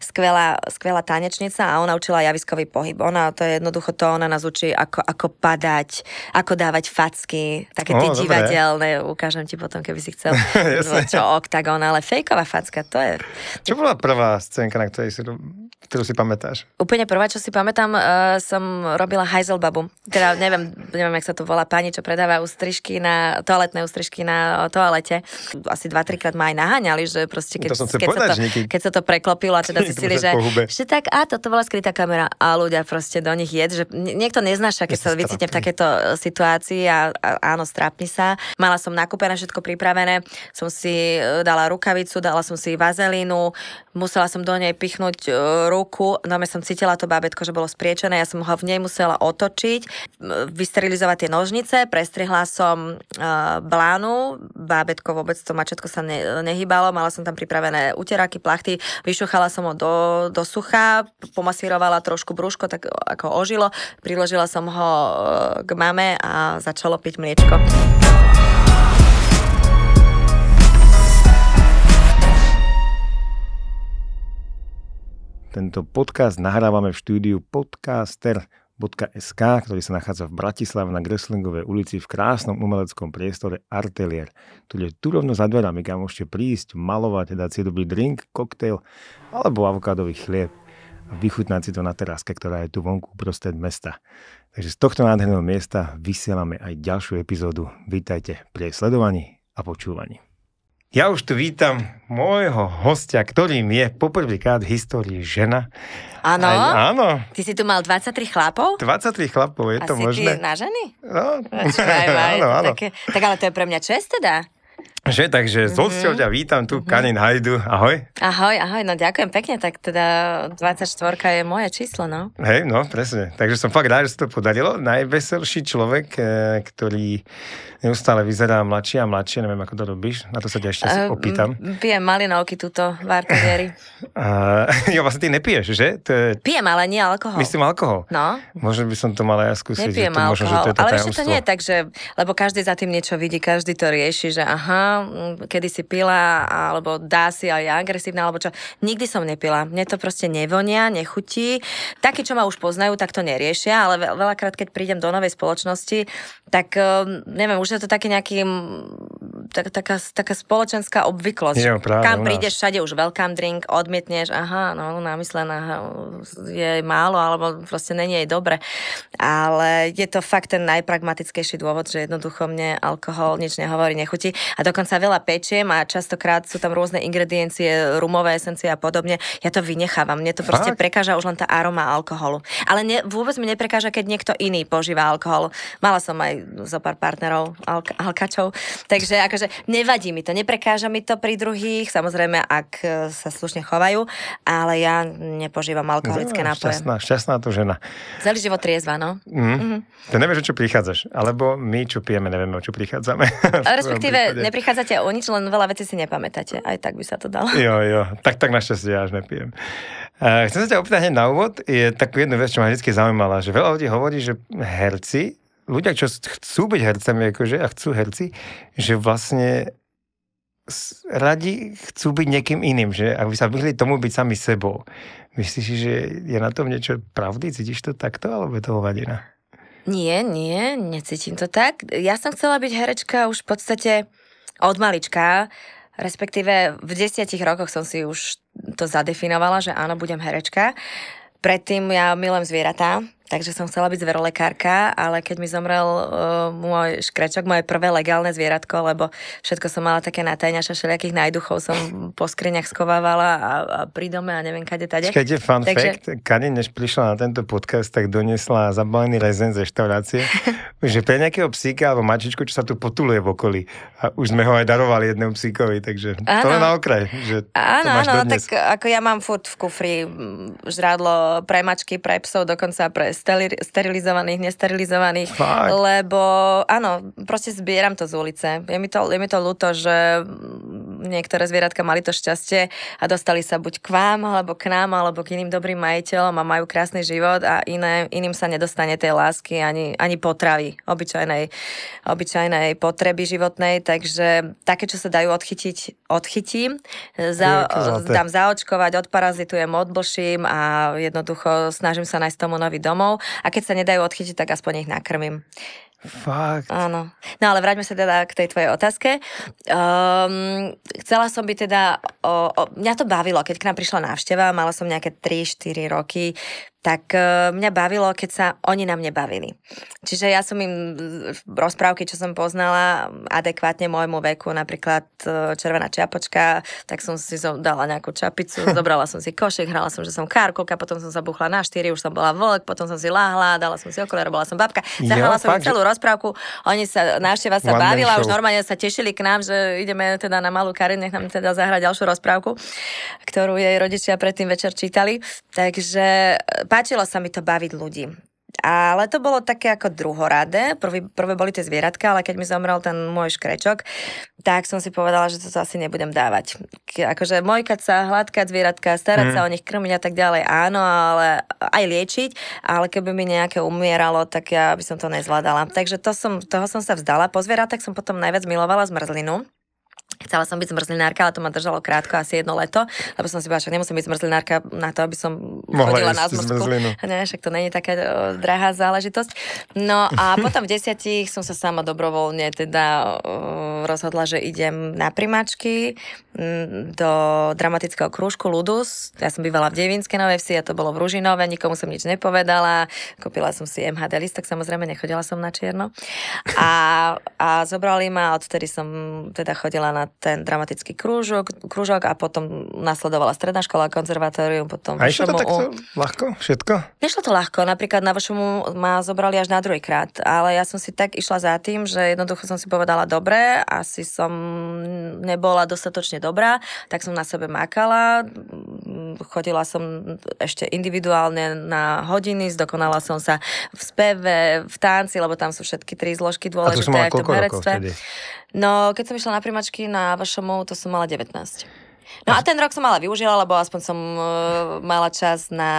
skvelá, skvelá tanečnica a ona učila javiskový pohyb. Ona, to je jednoducho to, ona nás učí, ako, ako padať, ako dávať facky, také tie divadelné, ukážem ti potom, keby si chcel, čo oktagon, ale fejková facka, to je... Čo bola prvá scénka, na ktorej si, ktorú si pamätáš? Úplne prvá, čo si pamätám, uh, som robila hajzelbabu. Teda neviem, neviem, jak sa to volá, pani, čo predáva ústrižky na, toaletné ústrižky na toalete. Asi dva, trikrát ma aj naháňali, že proste keď, to som keď, povedať, sa to, keď sa to preklopilo a teda zistili, že, ešte tak a toto bola skrytá kamera a ľudia proste do nich jed, že niekto neznáša, keď sa vycitne v takéto e, situácii a, a áno, strápni sa. Mala som nakúpené všetko pripravené, som si e, dala rukavicu, dala som si vazelínu, musela som do nej pichnúť e, ruku, no som cítila to bábetko, že bolo spriečené, ja som ho v nej musela otočiť, vysterilizovať tie nožnice, prestrihla som blánu, bábetko vôbec to mačetko sa ne, nehybalo, mala som tam pripravené uteráky, plachty, vyšuchala som ho do, do sucha, pomasírovala trošku brúško, tak ako ožilo, priložila som ho e, k mame a začalo piť mliečko. Tento podcast nahrávame v štúdiu Podcaster www.artelier.sk, ktorý sa nachádza v Bratislave na Greslingovej ulici v krásnom umeleckom priestore Artelier, ktorý je tu rovno za dverami, kam môžete prísť, malovať, dať si dobrý drink, koktejl alebo avokádový chlieb a vychutnať si to na teráske, ktorá je tu vonku prostred mesta. Takže z tohto nádherného miesta vysielame aj ďalšiu epizódu. Vítajte pri sledovaní a počúvaní. Ja už tu vítam môjho hostia, ktorým je poprvýkrát v histórii žena. Áno? Áno. Ty si tu mal 23 chlapov? 23 chlapov, je Asi to možné. A si na ženy? No. Počkaj, áno, áno. Také, tak ale to je pre mňa čest teda. Že, takže mm-hmm. ťa vítam tu, mm-hmm. Kanin Hajdu, ahoj. Ahoj, ahoj, no ďakujem pekne, tak teda 24 je moje číslo, no. Hej, no, presne, takže som fakt rád, že sa to podarilo. Najveselší človek, eh, ktorý neustále vyzerá mladšie a mladšie, neviem, ako to robíš, na to sa ťa ešte uh, opýtam. Pijem malinovky túto v viery. Uh, jo, vlastne ty nepiješ, že? To je... Pijem, ale nie alkohol. Myslím alkohol. No. Možno by som to mal aj skúsiť. Nepijem to, alkohol, možno, že to je to ale ešte to nie je tak, že, lebo každý za tým niečo vidí, každý to rieši, že aha, kedy si pila, alebo dá si aj agresívna, alebo čo. Nikdy som nepila. Mne to proste nevonia, nechutí. Takí, čo ma už poznajú, tak to neriešia, ale veľakrát, keď prídem do novej spoločnosti, tak ehm, neviem, už je to taký nejaký tak, taká, taká spoločenská obvyklosť. Jo, práve, Kam prídeš, všade už welcome drink, odmietneš, aha, no namyslená je málo, alebo proste není jej dobre. Ale je to fakt ten najpragmatickejší dôvod, že jednoducho mne alkohol nič nehovorí, nechutí. A dokonca veľa pečiem a častokrát sú tam rôzne ingrediencie, rumové esencie a podobne. Ja to vynechávam. Mne to proste fakt? prekáža už len tá aroma alkoholu. Ale ne, vôbec mi neprekáža, keď niekto iný požíva alkohol. Mala som aj zo pár partnerov alk- alkačov, takže akože že nevadí mi to, neprekáža mi to pri druhých, samozrejme, ak e, sa slušne chovajú, ale ja nepožívam alkoholické nápoje. Šťastná, šťastná tu žena. Celý život triezva, no. Mm. Mm-hmm. To nevieš, o čo prichádzaš, alebo my, čo pijeme, nevieme, o čo prichádzame. Respektíve, neprichádzate o nič, len veľa vecí si nepamätáte. Aj tak by sa to dalo. Jo, jo, tak, tak našťastie ja až nepijem. chcem sa ťa opýtať hneď na úvod. Je takú jednu vec, čo ma vždy zaujímala, že veľa ľudí hovorí, že herci ľudia, čo chcú byť hercami akože, a chcú herci, že vlastne radi chcú byť niekým iným, že aby sa vyhli tomu byť sami sebou. Myslíš, že je na tom niečo pravdy? Cítiš to takto, alebo je to hovadina? Nie, nie, necítim to tak. Ja som chcela byť herečka už v podstate od malička, respektíve v desiatich rokoch som si už to zadefinovala, že áno, budem herečka. Predtým ja milujem zvieratá, takže som chcela byť zverolekárka, ale keď mi zomrel uh, môj škrečok, moje prvé legálne zvieratko, lebo všetko som mala také natajňaša, všelijakých najduchov som po skriňach skovávala a, a pri dome a neviem kade tade. Čakajte, fun takže... fact, Karin, než prišla na tento podcast, tak doniesla zabalený rezen z reštaurácie, že pre nejakého psíka alebo mačičku, čo sa tu potuluje v okolí. A už sme ho aj darovali jednému psíkovi, takže ano. to len na okraj. Že áno, áno, tak ako ja mám furt v kufri žrádlo pre mačky, pre psov, dokonca pre sterilizovaných, nesterilizovaných, Fakt. lebo áno, proste zbieram to z ulice. Je mi to, je mi to ľúto, že niektoré zvieratka mali to šťastie a dostali sa buď k vám, alebo k nám, alebo k iným dobrým majiteľom a majú krásny život a iné, iným sa nedostane tej lásky ani, ani potravy, obyčajnej, obyčajnej potreby životnej, takže také, čo sa dajú odchytiť odchytím, za, dám zaočkovať, odparazitujem, odblším a jednoducho snažím sa nájsť tomu nový domov. A keď sa nedajú odchytiť, tak aspoň ich nakrmím. Fakt. Áno. No ale vráťme sa teda k tej tvojej otázke. Um, chcela som by teda... O, o, mňa to bavilo, keď k nám prišla návšteva, mala som nejaké 3-4 roky, tak e, mňa bavilo, keď sa oni na mne bavili. Čiže ja som im e, rozprávky, čo som poznala, adekvátne môjmu veku, napríklad e, Červená čiapočka, tak som si dala nejakú čapicu, zobrala som si košek, hrala som, že som kárkoka, potom som sa buchla na štyri, už som bola vlk, potom som si láhla, dala som si okolo, bola som babka, zahrala ja, som fakt, celú že... rozprávku, oni sa, návšteva sa One bavila, už normálne sa tešili k nám, že ideme teda na malú Karin, nech nám teda zahrať ďalšiu rozprávku, ktorú jej rodičia predtým večer čítali. Takže páčilo sa mi to baviť ľudí. Ale to bolo také ako druhoradé. Prvý, prvé boli tie zvieratka, ale keď mi zomrel ten môj škrečok, tak som si povedala, že to asi nebudem dávať. Akože mojkať sa, hladkať zvieratka, starať mm. sa o nich, krmiť a tak ďalej, áno, ale aj liečiť, ale keby mi nejaké umieralo, tak ja by som to nezvládala. Takže to som, toho som sa vzdala. Po zvieratách som potom najviac milovala zmrzlinu. Chcela som byť zmrzlinárka, ale to ma držalo krátko, asi jedno leto, lebo som si povedala, že nemusím byť zmrzlinárka na to, aby som Mohla chodila na Zmrzlinu. Ne, však to není taká o, e, drahá záležitosť. No a potom v desiatich som sa sama dobrovoľne teda o, e, rozhodla, že idem na primačky mm, do dramatického krúžku Ludus. Ja som bývala v Devinskej Novej Vsi a to bolo v Ružinove, nikomu som nič nepovedala. Kúpila som si MHD list, tak samozrejme nechodila som na čierno. A, a zobrali ma, odtedy som teda chodila na ten dramatický krúžok, krúžok a potom nasledovala stredná škola, konzervatórium, potom... A išlo to takto ľahko? Všetko? Nešlo to ľahko. Napríklad na vašomu ma zobrali až na druhý krát, ale ja som si tak išla za tým, že jednoducho som si povedala dobre, asi som nebola dostatočne dobrá, tak som na sebe makala, chodila som ešte individuálne na hodiny, zdokonala som sa v speve, v tanci, lebo tam sú všetky tri zložky dôležité. A to som mala koľko rokov vtedy? No, keď som išla na primačky na vašomu, to som mala 19. No a ten rok som ale využila, lebo aspoň som e, mala čas na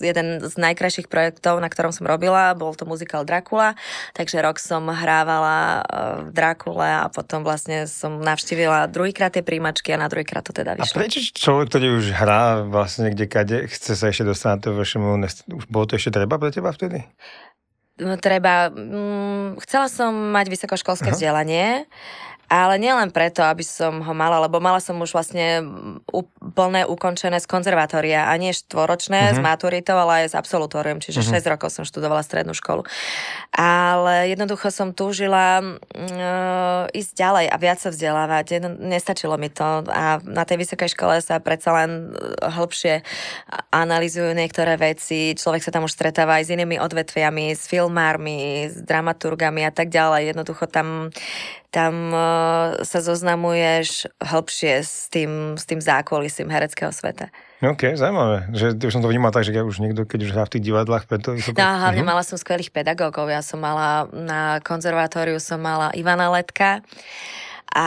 jeden z najkrajších projektov, na ktorom som robila, bol to muzikál Dracula, takže rok som hrávala e, v Drakule a potom vlastne som navštívila druhýkrát tie príjmačky a na druhýkrát to teda vyšlo. A prečo človek, ktorý už hrá vlastne kde kade, chce sa ešte dostať na to už bolo to ešte treba pre teba vtedy? No, treba, mm, chcela som mať vysokoškolské Aha. vzdelanie, ale nielen preto, aby som ho mala, lebo mala som už vlastne plné ukončené z konzervatória a nie štvoročné uh-huh. s mhm. maturitou, ale aj s absolutórium, čiže uh-huh. Mhm. 6 rokov som študovala strednú školu. Ale jednoducho som túžila uh, ísť ďalej a viac sa vzdelávať. Jedno, nestačilo mi to a na tej vysokej škole sa predsa len e, hĺbšie analizujú niektoré veci. Človek sa tam už stretáva aj s inými odvetviami, s filmármi, s dramaturgami a tak ďalej. Jednoducho tam tam eh, sa zoznamuješ hĺbšie s tým, s tým zákulisím hereckého sveta. OK, zaujímavé. Že už som to vnímala tak, že ja už niekto, keď už hrá v tých divadlách... Preto... No hlavne uh-huh. mala som skvelých pedagógov. Ja som mala na konzervatóriu som mala Ivana Letka, a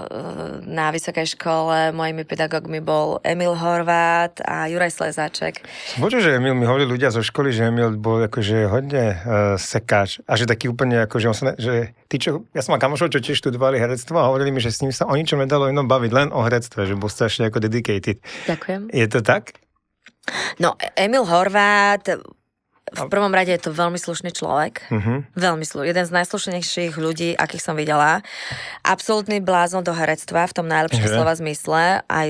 e, na vysokej škole mojimi pedagógmi bol Emil Horvát a Juraj Slezáček. Bože, že Emil mi hovorili ľudia zo školy, že Emil bol akože hodne uh, sekáč a že taký úplne akože on sa ne, že tí, čo, ja som mal kamošov, čo tiež študovali herectvo a hovorili mi, že s ním sa o ničom nedalo inom baviť, len o herectve, že bol strašne ako dedicated. Ďakujem. Je to tak? No, Emil Horvát v prvom rade je to veľmi slušný človek. Uh-huh. Veľmi slušný. Jeden z najslušnejších ľudí, akých som videla. Absolutný blázon do herectva, v tom najlepšom uh-huh. slova zmysle. Aj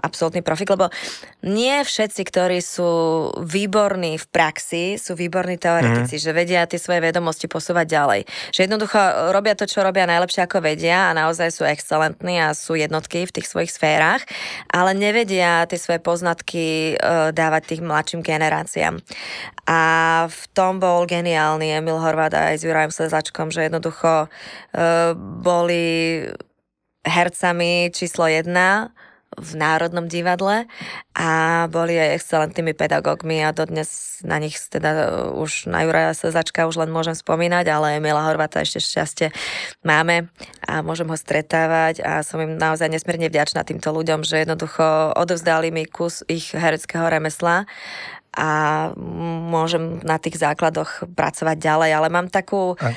absolútny profik, lebo nie všetci, ktorí sú výborní v praxi, sú výborní teoretici, uh-huh. že vedia tie svoje vedomosti posúvať ďalej. Že jednoducho e, robia to, čo robia najlepšie, ako vedia a naozaj sú excelentní a sú jednotky v tých svojich sférach, ale nevedia tie svoje poznatky e, dávať tým mladším generáciám. A a v tom bol geniálny Emil Horváda aj s Jurajom Slezačkom, že jednoducho e, boli hercami číslo jedna v Národnom divadle a boli aj excelentnými pedagógmi a dodnes na nich teda e, už na Juraja Slezačka už len môžem spomínať, ale Emila Horváta ešte šťastie máme a môžem ho stretávať a som im naozaj nesmierne vďačná týmto ľuďom, že jednoducho odovzdali mi kus ich hereckého remesla a môžem na tých základoch pracovať ďalej, ale mám takú a.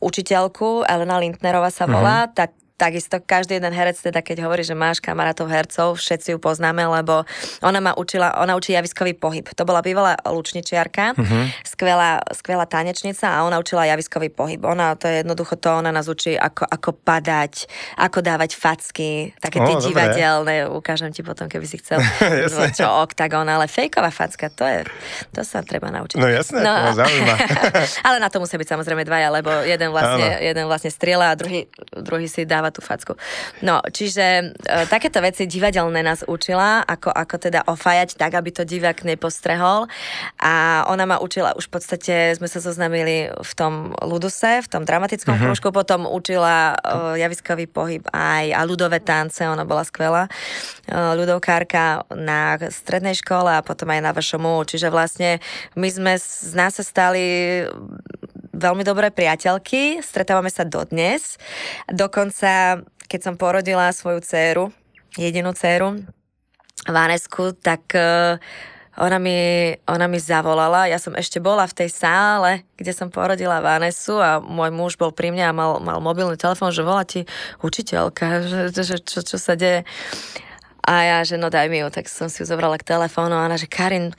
učiteľku, Elena Lintnerová sa volá, uh-huh. tak takisto každý jeden herec, teda keď hovorí, že máš kamarátov hercov, všetci ju poznáme, lebo ona ma učila, ona učí javiskový pohyb. To bola bývalá lučničiarka, uh-huh. skvelá, skvelá tanečnica a ona učila javiskový pohyb. Ona, to je jednoducho to, ona nás učí, ako, ako padať, ako dávať facky, také tie divadelné, ukážem ti potom, keby si chcel, čo oktagon, ale fejková facka, to je, to sa treba naučiť. No jasné, no, to ale na to musia byť samozrejme dvaja, lebo jeden vlastne, jeden vlastne strieľa a druhý, druhý si dáva tú facku. No, čiže e, takéto veci divadelné nás učila, ako, ako teda ofajať tak, aby to divák nepostrehol. A ona ma učila, už v podstate sme sa zoznámili v tom Luduse, v tom dramatickom uh-huh. kružku, potom učila e, javiskový pohyb aj a ľudové tance, ona bola skvelá e, ľudovkárka na strednej škole a potom aj na vašomu. Čiže vlastne my sme, z nás sa stali veľmi dobré priateľky, stretávame sa dodnes. Dokonca, keď som porodila svoju dceru, jedinú dceru, Vanesku, tak e, ona mi, ona mi zavolala, ja som ešte bola v tej sále, kde som porodila Vanesu a môj muž bol pri mne a mal, mal mobilný telefón, že volá ti učiteľka, že, že čo, čo sa deje. A ja, že no daj mi ju, tak som si ju zobrala k telefónu a ona, že Karin,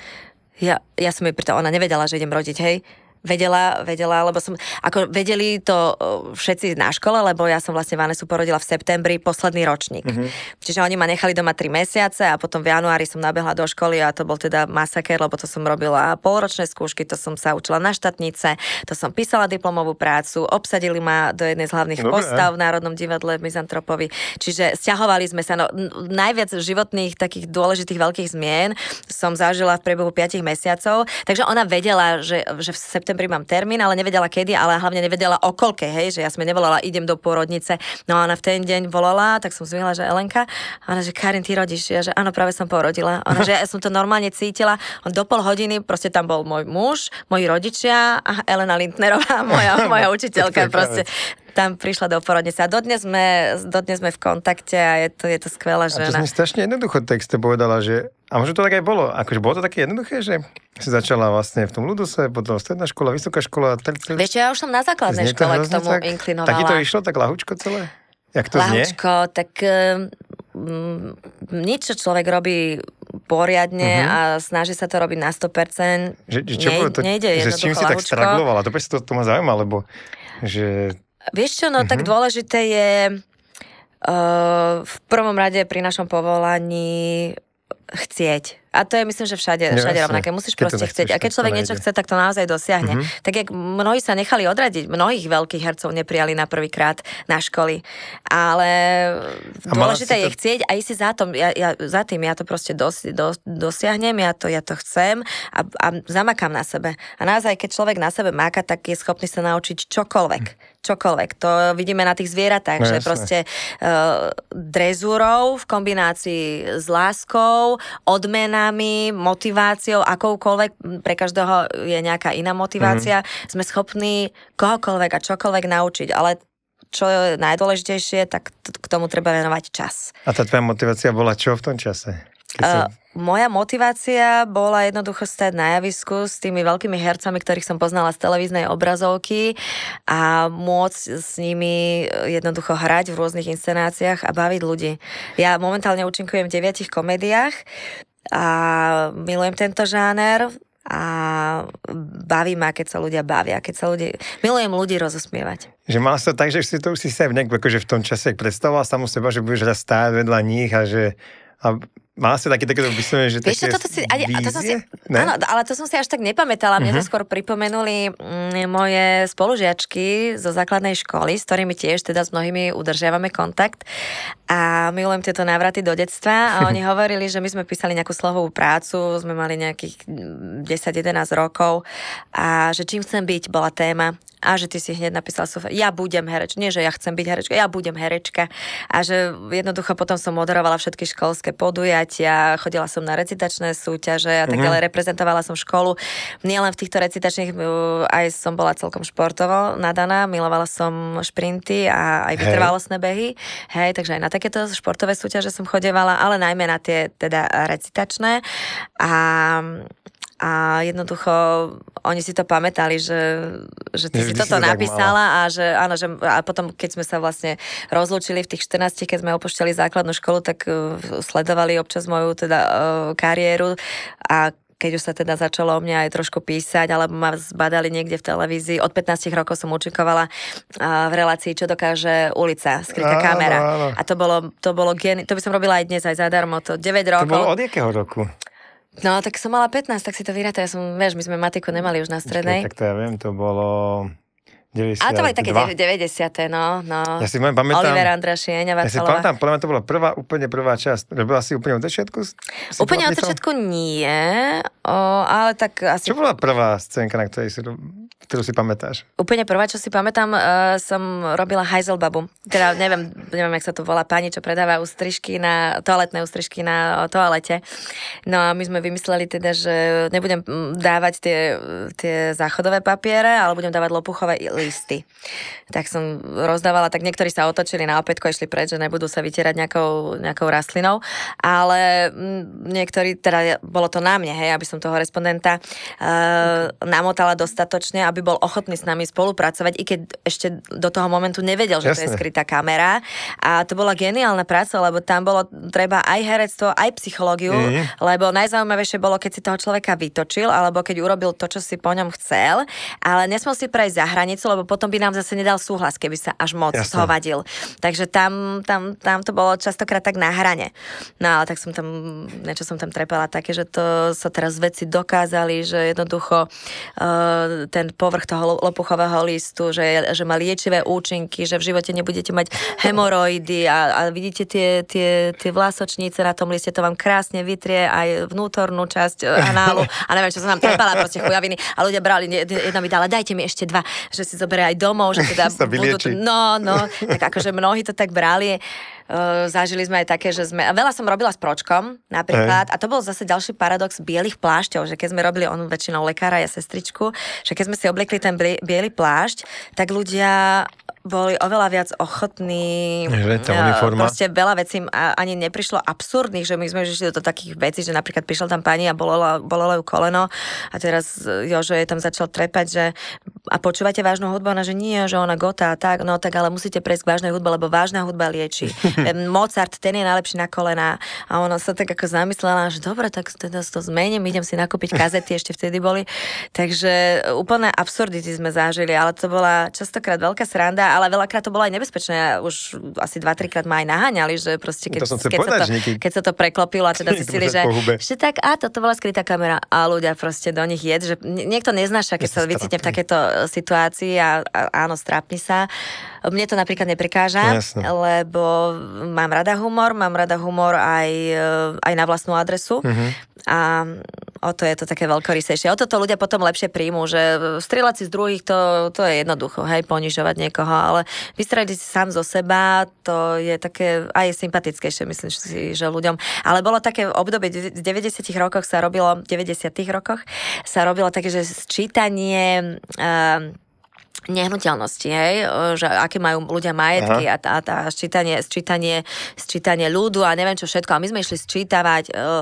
ja, ja som jej pritom, ona nevedela, že idem rodiť, hej, vedela, vedela, lebo som, ako vedeli to eh, všetci na škole, lebo ja som vlastne Vanesu porodila v septembri, posledný ročník. Mm-hmm. Čiže oni ma nechali doma tri mesiace a potom v januári som nabehla do školy a to bol teda masaker, lebo to som robila polročné skúšky, to som sa učila na štátnice, to som písala diplomovú prácu, obsadili ma do jednej z hlavných Dobre. postav v Národnom divadle v Mizantropovi. Čiže stiahovali sme sa, no najviac životných takých dôležitých veľkých zmien som zažila v priebehu 5 mesiacov, takže ona vedela, že, že v septembri septembri mám termín, ale nevedela kedy, ale hlavne nevedela o koľke, hej, že ja sme nevolala, idem do porodnice. No a ona v ten deň volala, tak som zvihla, že Elenka, a ona, že Karin, ty rodíš, ja, že áno, práve som porodila. Ona, že ja, som to normálne cítila, on do pol hodiny, proste tam bol môj muž, moji rodičia a Elena Lintnerová, moja, moja učiteľka, proste tam prišla do porodnice. A dodnes sme, dodnes sme v kontakte a je to, je to skvelá žena. A to som strašne jednoducho texte povedala, že a možno to tak aj bolo. Akože bolo to také jednoduché, že si začala vlastne v tom Luduse, potom stredná škola, vysoká škola. Tl, tl. Vieš, ja už som na základnej škole k tomu tak, inklinovala. Tak to išlo, tak lahučko celé? Jak to lahučko, znie? tak um, nič, čo človek robí poriadne uh-huh. a snaží sa to robiť na 100%. Že, že čo, ne, to, nejde že s čím si lahučko. tak straglovala? To, to, to ma zaujíma, lebo že Vieš čo, no mm-hmm. tak mhm. dôležité je uh, v prvom rade pri našom povolaní chcieť. A to je myslím, že všade, ja, všade rovnaké. Musíš keď proste chcieť. A keď človek niečo chce, tak to naozaj dosiahne. Mm-hmm. Tak jak mnohí sa nechali odradiť, mnohých veľkých hercov neprijali na prvýkrát na školy. Ale dôležité je to... chcieť a ísť za, tom, ja, ja, za tým. Ja to proste dos, dos, dosiahnem, ja to, ja to chcem a, a zamakám na sebe. A naozaj, keď človek na sebe máka, tak je schopný sa naučiť čokoľvek. Mm čokoľvek. To vidíme na tých zvieratách, no, že jasne. proste uh, drezúrou v kombinácii s láskou, odmenami, motiváciou, akoukoľvek, pre každého je nejaká iná motivácia, mm-hmm. sme schopní kohokoľvek a čokoľvek naučiť, ale čo je najdôležitejšie, tak t- k tomu treba venovať čas. A tá tvoja motivácia bola čo v tom čase? Keď uh, moja motivácia bola jednoducho stať na javisku s tými veľkými hercami, ktorých som poznala z televíznej obrazovky a môcť s nimi eh, jednoducho hrať v rôznych inscenáciách a baviť ľudí. Ja momentálne účinkujem v deviatich komediách a milujem tento žáner a baví ma, keď sa ľudia bavia, keď sa ľudia... Milujem ľudí rozosmievať. Že mal sa tak, že si to už si v nejak akože v tom čase predstavoval samú seba, že budeš raz stáť vedľa nich a že a má si také, takéto vyslovene, že Vieš, toto si, ani, vízie? to som si, áno, ale to som si až tak nepamätala. Mne uh-huh. to mhm. skôr pripomenuli m, mm, moje spolužiačky zo základnej školy, s ktorými tiež teda s mnohými udržiavame kontakt. A milujem tieto návraty do detstva. A oni hovorili, že my sme písali nejakú slohovú prácu, sme mali nejakých 10-11 mm, rokov a že čím chcem byť bola téma a že ty si hneď napísal, ja budem herečka, nie že ja chcem byť herečka, ja budem herečka a že jednoducho potom som moderovala všetky školské podujatia podujatia, chodila som na recitačné súťaže a tak mhm. ďalej, reprezentovala som školu. Nielen v týchto recitačných, aj som bola celkom športovo nadaná, milovala som šprinty a aj vytrvalostné behy, hej, takže aj na takéto športové súťaže som chodevala, ale najmä na tie teda recitačné a a jednoducho oni si to pamätali, že, že ty že si toto si napísala a že áno, že a potom keď sme sa vlastne rozlúčili v tých 14, keď sme opušťali základnú školu, tak uh, sledovali občas moju teda uh, kariéru a keď už sa teda začalo o mňa aj trošku písať, alebo ma zbadali niekde v televízii. Od 15 rokov som učinkovala e, v relácii Čo dokáže ulica, skrytá áno, kamera. Áno. A to bolo, to bolo geni- to by som robila aj dnes aj zadarmo, to 9 rokov. To bolo od jakého roku? No, tak som mala 15, tak si to vyrátaj. Ja som, vieš, my sme matiku nemali už na strednej. Ačkej, tak to ja viem, to bolo... 90, a to boli také 2. 90. No, no. Ja si môžem, pamätám, Oliver Andrašieň a Ja si pamätám, podľa mňa to bola prvá, úplne prvá časť. Bola si úplne od začiatku? úplne od začiatku nie, o, ale tak asi... Čo bola prvá scénka, na ktorej si ktorú si pamätáš? Úplne prvá, čo si pamätám, uh, som robila hajzelbabu. Teda neviem, neviem, jak sa to volá pani, čo predáva ústrižky na, toaletné ústrižky na eh, toalete. No a my sme vymysleli teda, že nebudem mm, dávať tie, tie záchodové papiere, ale budem dávať lopuchové listy. Tak som rozdávala, tak niektorí sa otočili na opätko, išli preč, že nebudú sa vytierať nejakou, nejakou rastlinou, ale mm, niektorí, teda bolo to na mne, hej, aby som toho respondenta uh, namotala dostatočne, aby bol ochotný s nami spolupracovať, i keď ešte do toho momentu nevedel, že Jasne. to je skrytá kamera. A to bola geniálna práca, lebo tam bolo treba aj herectvo, aj psychológiu, mm lebo najzaujímavejšie bolo, keď si toho človeka vytočil, alebo keď urobil to, čo si po ňom chcel, ale nesmol si prejsť za hranicu, lebo potom by nám zase nedal súhlas, keby sa až moc Jasne. zhovadil. Takže tam, tam, tam to bolo častokrát tak na hrane. No ale tak som tam, niečo som tam trepala také, že to sa teraz veci dokázali, že jednoducho uh, ten povrch toho lopuchového listu, že, že má liečivé účinky, že v živote nebudete mať hemoroidy a, a vidíte tie, tie, tie vlasočnice na tom liste, to vám krásne vytrie aj vnútornú časť e, análu a neviem, čo som nám trepala, proste chujaviny a ľudia brali, jedna mi dala, dajte mi ešte dva, že si zoberie aj domov, že teda budú, no, no, tak akože mnohí to tak brali Uh, zažili sme aj také, že sme... A veľa som robila s pročkom napríklad. Hey. A to bol zase ďalší paradox bielých plášťov, že keď sme robili on väčšinou lekára, ja sestričku, že keď sme si obliekli ten biely plášť, tak ľudia boli oveľa viac ochotní. Že tá uniforma. Proste veľa vecí ani neprišlo absurdných, že my sme išli do takých vecí, že napríklad prišla tam pani a bolelo, bolelo ju koleno a teraz e, Jožo je tam začal trepať, že a počúvate vážnu hudbu? Ona, že nie, že ona gotá a tak, no tak ale musíte prejsť k vážnej hudbe, lebo vážna hudba lieči. Mozart, ten je najlepší na kolena A ona sa tak ako zamyslela, že dobre, tak teda to zmením, idem si nakúpiť kazety, ešte vtedy boli. Takže úplné absurdity sme zažili, ale to bola častokrát veľká sranda ale veľakrát to bolo aj nebezpečné. Už asi 2-3 krát ma aj naháňali, že proste keď, to keď, povedať, sa, to, keď sa to preklopilo a teda zistili, že ešte tak, a toto bola skrytá kamera a ľudia proste do nich jed, že niekto neznáša, keď sa vycitne v takéto e, situácii a, a áno, strápni sa. Mne to napríklad neprekáža, no, Jasne. lebo mám rada humor, mám rada humor aj, e, aj na vlastnú adresu. Mm-hmm a o to je to také veľkorysejšie. O toto ľudia potom lepšie príjmu, že strieľať si z druhých, to, to je jednoducho, hej, ponižovať niekoho, ale vystrieľať si sám zo seba, to je také aj sympatickejšie, myslím si, že ľuďom. Ale bolo také obdobie, v 90 rokoch sa robilo, v 90 rokoch sa robilo také, že sčítanie uh, nehnuteľnosti, hej? že aké majú ľudia majetky Aha. a, tá, tá sčítanie, sčítanie, sčítanie ľudu a neviem čo všetko. A my sme išli sčítavať uh, uh,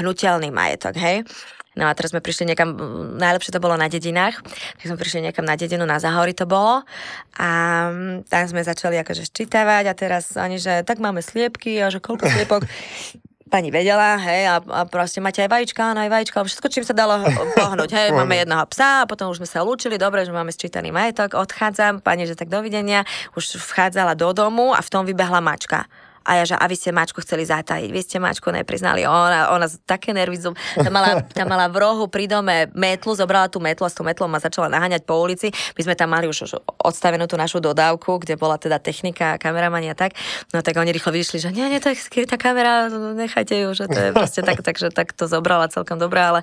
hnutelný majetok, hej? No a teraz sme prišli niekam, najlepšie to bolo na dedinách, tak sme prišli niekam na dedinu, na Zahory to bolo a mm, tam sme začali akože ščítavať a teraz oni, že tak máme sliepky a že koľko sliepok pani vedela, hej, a, a proste máte aj vajíčka, áno, aj vajíčka, všetko, čím sa dalo pohnúť, hej, máme jedného psa a potom už sme sa lúčili, dobre, že máme sčítaný majetok, odchádzam, pani, že tak dovidenia, už vchádzala do domu a v tom vybehla mačka. A ja, že a vy ste mačku chceli zatajiť, vy ste mačku nepriznali. Ona, ona také nervy, tam mala, tam mala v rohu pri dome metlu, zobrala tú metlu a s tou metlou ma začala naháňať po ulici. My sme tam mali už odstavenú tú našu dodávku, kde bola teda technika, kameramani a tak. No tak oni rýchlo vyšli, že nie, nie, tak skrytá kamera, nechajte ju, že to je proste tak, takže tak to zobrala celkom dobre, ale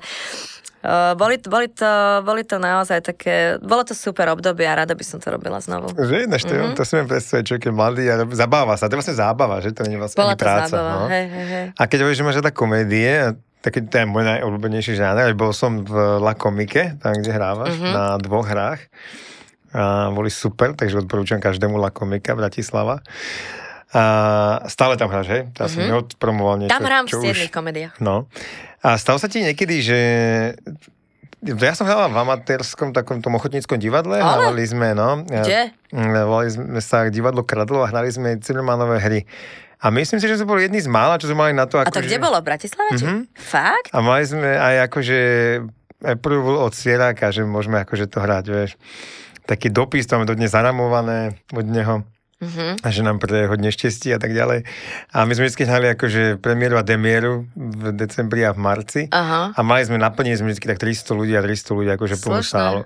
Uh, boli, boli, to, boli to naozaj také, bolo to super obdobie a rada by som to robila znovu. Že ináč, to, mm-hmm. to si viem predstaviť, človek je mladý a zabáva sa, to je vlastne zábava, že to nie je vlastne Bola to práca. Zábava, no. hej, hej, hej. A keď hovoríš, že máš rada komédie, tak to je môj najobľúbenejší žáner, ale bol som v La Comique, tam kde hrávaš, mm-hmm. na dvoch hrách a boli super, takže odporúčam každému La Comika Bratislava. A stále tam hráš, hej? Ja mm-hmm. som mhm. neodpromoval niečo. Tam hrám v 7 už... komediách. No. A stalo sa ti niekedy, že ja som hrala v amatérskom takom tom ochotníckom divadle, Ale? hrali sme, no. Kde? Mm, volali sme sa divadlo Kradlo a hrali sme Cimmermanové hry. A myslím si, že sme boli jedni z mála, čo sme mali na to. Ako a to že... Akože- kde bolo? V Bratislave? Mm-hmm. Fakt? A mali sme aj akože approval od Sieráka, že môžeme akože to hrať, vieš. Taký dopis, to máme dodnes zaramované od neho mm-hmm. a že nám preje hodne štěstí a tak ďalej. A my sme vždy hnali akože premiéru a demiéru v decembri a v marci Aha. a mali sme naplnili sme vždy tak 300 ľudí a 300 ľudí akože plnú sálu.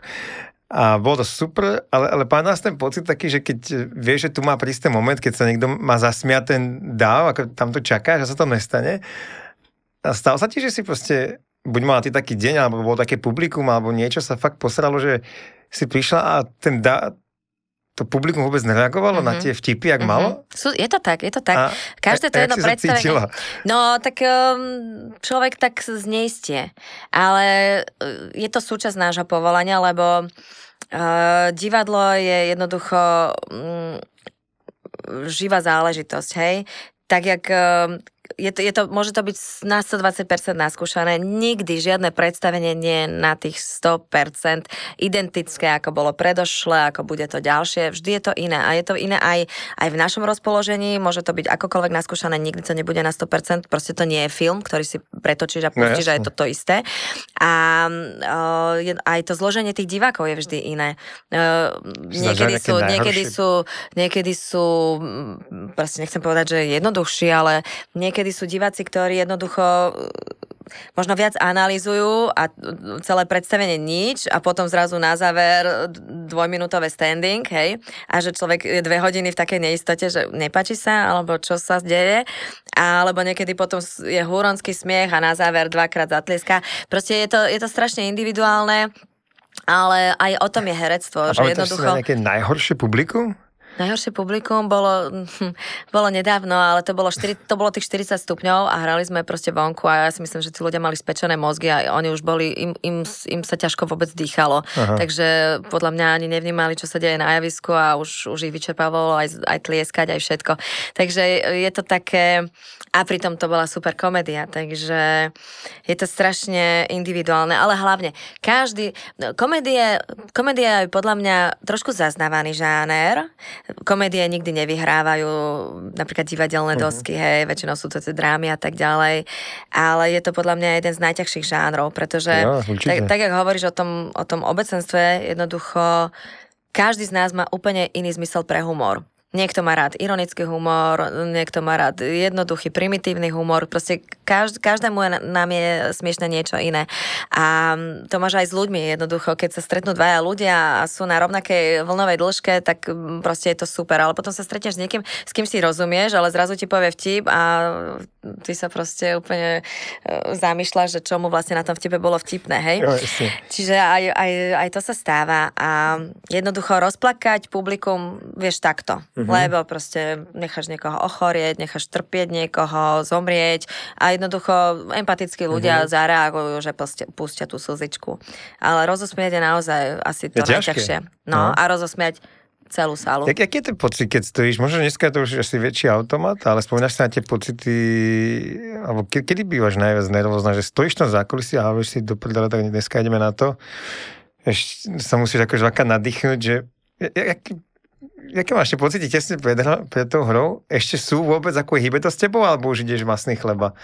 A bolo to super, ale, ale pán nás ten pocit taký, že keď vieš, že tu má prísť ten moment, keď sa niekto má zasmiať ten dáv, ako tam to čaká, že sa to nestane. A stalo sa ti, že si proste buď mala ty taký deň, alebo bolo také publikum, alebo niečo sa fakt posralo, že si prišla a ten dáv, to publikum vôbec nereagovalo mm-hmm. na mhm. tie vtipy, ak mm-hmm. malo? Sú, je to tak, je to tak. A, Každé to a jedno predstavenie. No, tak um, človek tak zneistie. Ale uh, je to súčasť nášho povolania, lebo uh, divadlo je jednoducho um, živá záležitosť, hej? Tak, jak uh, je to, je to, môže to byť na 120% naskúšané. Nikdy žiadne predstavenie nie je na tých 100% identické, ako bolo predošle, ako bude to ďalšie. Vždy je to iné. A je to iné aj, aj v našom rozpoložení. Môže to byť akokoľvek naskúšané, nikdy to nebude na 100%. Proste to nie je film, ktorý si pretočíš a no, pustíš no, a je to to isté. A o, eh, je, aj to zloženie tých divákov je vždy iné. Eh, o, niekedy, sú, niekedy, sú, niekedy sú, niekedy sú, proste nechcem povedať, že jednoduchší, ale niekedy niekedy sú diváci, ktorí jednoducho e, možno viac analýzujú a e, celé predstavenie nič a potom zrazu na záver dvojminútové standing, hej, a že človek je dve hodiny v takej neistote, že nepačí sa, alebo čo sa deje, alebo niekedy potom je húronský smiech a na záver dvakrát zatlieska. Proste je to, je to strašne individuálne, ale aj o tom je herectvo. A že jednoducho... na nejaké najhoršie publikum? Najhoršie publikum bolo, bolo nedávno, ale to bolo, 4, to bolo tých 40 stupňov a hrali sme proste vonku a ja si myslím, že tí ľudia mali spečené mozgy a oni už boli, im, im, im sa ťažko vôbec dýchalo. Aha. Takže podľa mňa ani nevnímali, čo sa deje na javisku a už, už ich vyčerpávalo aj, aj tlieskať, aj všetko. Takže je to také... A pritom to bola super komédia, takže je to strašne individuálne, ale hlavne každý... No, komédie, komédia je podľa mňa trošku zaznávaný žáner, komédie nikdy nevyhrávajú, napríklad divadelné uh-huh. dosky, hej, väčšinou sú to tie drámy a tak ďalej, ale je to podľa mňa jeden z najťažších žánrov, pretože ja, tak, tak, jak hovoríš o tom, o tom obecenstve, jednoducho každý z nás má úplne iný zmysel pre humor. Niekto má rád ironický humor, niekto má rád jednoduchý, primitívny humor. Proste každ- každému je, nám je smiešne niečo iné. A mm, to máš aj s ľuďmi jednoducho. Keď sa stretnú dvaja ľudia a sú na rovnakej vlnovej dĺžke, tak mm, proste je to super. Ale potom sa stretneš s niekým, s kým si rozumieš, ale zrazu ti povie vtip a ty sa proste úplne e, zamýšľaš, že čomu vlastne na tom vtipe bolo vtipné, hej? Jo, Čiže aj, aj, aj to sa stáva. A jednoducho rozplakať publikum, vieš, takto. Mm. Mm-hmm. Lebo proste necháš niekoho ochorieť, necháš trpieť niekoho, zomrieť a jednoducho empatickí ľudia mm-hmm. zareagujú, že poste, pustia tú slzičku. Ale rozosmieť je naozaj asi to je najťažšie. No, no a rozosmiať celú sálu. Jak, aký je ten pocit, keď stojíš? Možno dneska je to už asi väčší automat, ale spomínaš sa na tie pocity, alebo ke, kedy bývaš najviac nervózna, že stojíš tam kulisy a hovoríš si do prdele, tak dneska ideme na to. Ešte sa musíš akože vaka nadýchnuť, že jak, Jaké máš pocity tesne pred, pred tou hrou? Ešte sú vôbec, ako hýbe to s tebou, alebo už ideš masný chleba?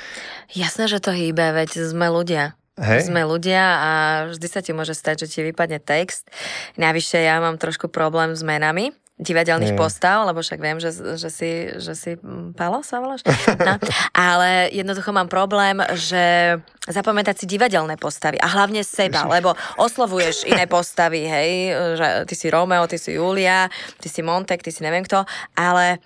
Jasné, že to hýbe, veď sme ľudia. Hej. Sme ľudia a vždy sa ti môže stať, že ti vypadne text. Navyše ja mám trošku problém s menami, divadelných mm. postav, lebo však viem, že, že si, že si mm, Palo sa voláš? No. Ale jednoducho mám problém, že zapamätať si divadelné postavy a hlavne seba, lebo oslovuješ iné postavy, hej, že ty si Romeo, ty si Julia, ty si Montek, ty si neviem kto, ale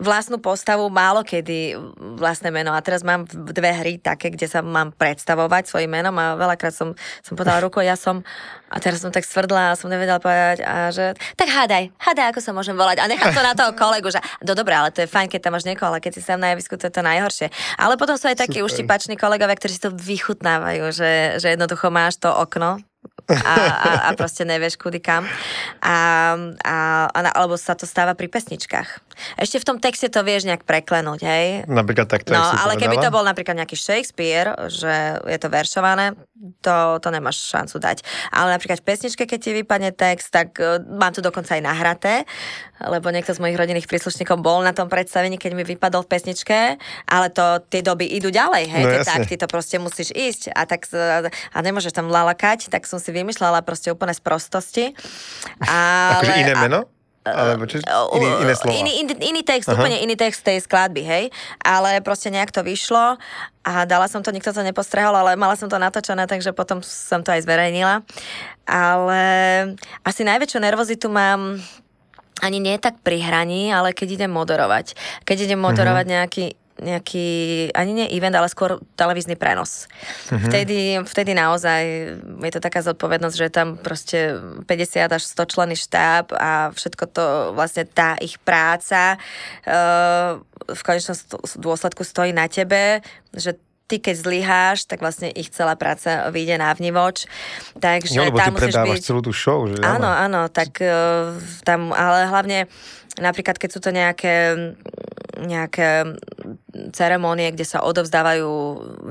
vlastnú postavu málo kedy vlastné meno. A teraz mám dve hry také, kde sa mám predstavovať svojim menom a veľakrát som, som podala ruku, ja som a teraz som tak svrdla a som nevedela povedať a že tak hádaj, hádaj, ako sa môžem volať a nechám to na toho kolegu, že do no dobre, ale to je fajn, keď tam máš niekoho, ale keď si sám na javisku, to je to najhoršie. Ale potom sú aj takí Super. uštipační kolegovia, ktorí si to vychutnávajú, že, že jednoducho máš to okno a, a, a proste nevieš kudy kam. A, a, alebo sa to stáva pri pesničkách. Ešte v tom texte to vieš nejak preklenúť, hej? Napríklad takto, No, ale povedala? keby to bol napríklad nejaký Shakespeare, že je to veršované, to, to nemáš šancu dať. Ale napríklad v pesničke, keď ti vypadne text, tak uh, mám to dokonca aj nahraté, lebo niekto z mojich rodinných príslušníkov bol na tom predstavení, keď mi vypadol v pesničke, ale to tie doby idú ďalej, hej? No, tak, ty to proste musíš ísť a, tak, e, a nemôžeš tam lalakať, tak som si vymýšľala proste úplne z prostosti. Akože ale, akože iné meno? E, Alebo čo, e, iný, iné slova. Iný, iný, iný text, Aha. úplne iný text tej skladby, hej. Ale proste nejak to vyšlo a dala som to, nikto to nepostrehol, ale mala som to natočené, takže potom som to aj zverejnila. Ale asi najväčšiu nervozitu mám ani nie tak pri hraní, ale keď idem moderovať. Keď idem moderovať mm nejaký nejaký, ani nie event, ale skôr televízny prenos. Mm-hmm. Vtedy, vtedy naozaj je to taká zodpovednosť, že tam proste 50 až 100 členy štáb a všetko to vlastne tá ich práca uh, v konečnom dôsledku stojí na tebe, že ty keď zlyháš, tak vlastne ich celá práca vyjde na vnívoč. Takže no, lebo tam ty predávaš byť... celú tú show, že? Áno, áno, tak uh, tam, ale hlavne napríklad keď sú to nejaké nejaké ceremonie, kde sa odovzdávajú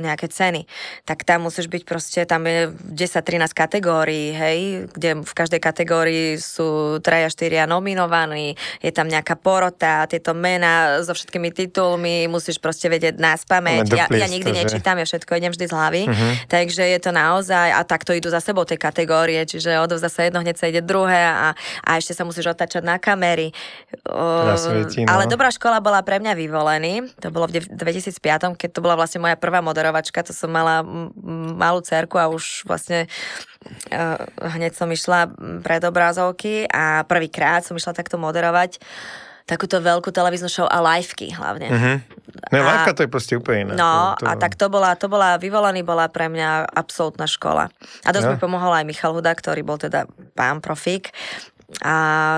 nejaké ceny, tak tam musíš byť proste, tam je 10-13 kategórií, hej, kde v každej kategórii sú 3-4 nominovaní, je tam nejaká porota, tieto mená so všetkými titulmi, musíš proste vedieť na pamäť. Ja, ja nikdy to, nečítam, ja všetko idem vždy z hlavy, uh-huh. takže je to naozaj, a takto idú za sebou tie kategórie, čiže odovzdá sa jedno, hneď sa ide druhé a, a ešte sa musíš otáčať na kamery. Uh, Zasvieti, no. Ale dobrá škola bola pre pre mňa vyvolený. To bolo v 2005, keď to bola vlastne moja prvá moderovačka, to som mala malú cerku a už vlastne uh, hneď som išla pred obrazovky a prvýkrát som išla takto moderovať takúto veľkú televíznu show a liveky hlavne. Uh-huh. No a, to je proste úplne iné. No to, to... a tak to bola, to bola, vyvolený bola pre mňa absolútna škola. A dosť no. mi pomohol aj Michal Huda, ktorý bol teda pán profík a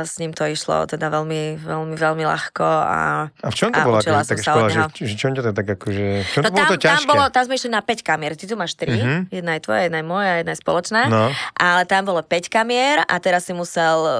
s ním to išlo teda veľmi, veľmi, veľmi ľahko a A v čom to bola akože, taká škola, že, že čom to tak akože, v čom no, to bolo tam, to ťažké? Tam, bolo, tam sme išli na 5 kamier, ty tu máš 3, mm-hmm. jedna je tvoja, jedna je moja, jedna je spoločná, no. ale tam bolo 5 kamier a teraz si musel e,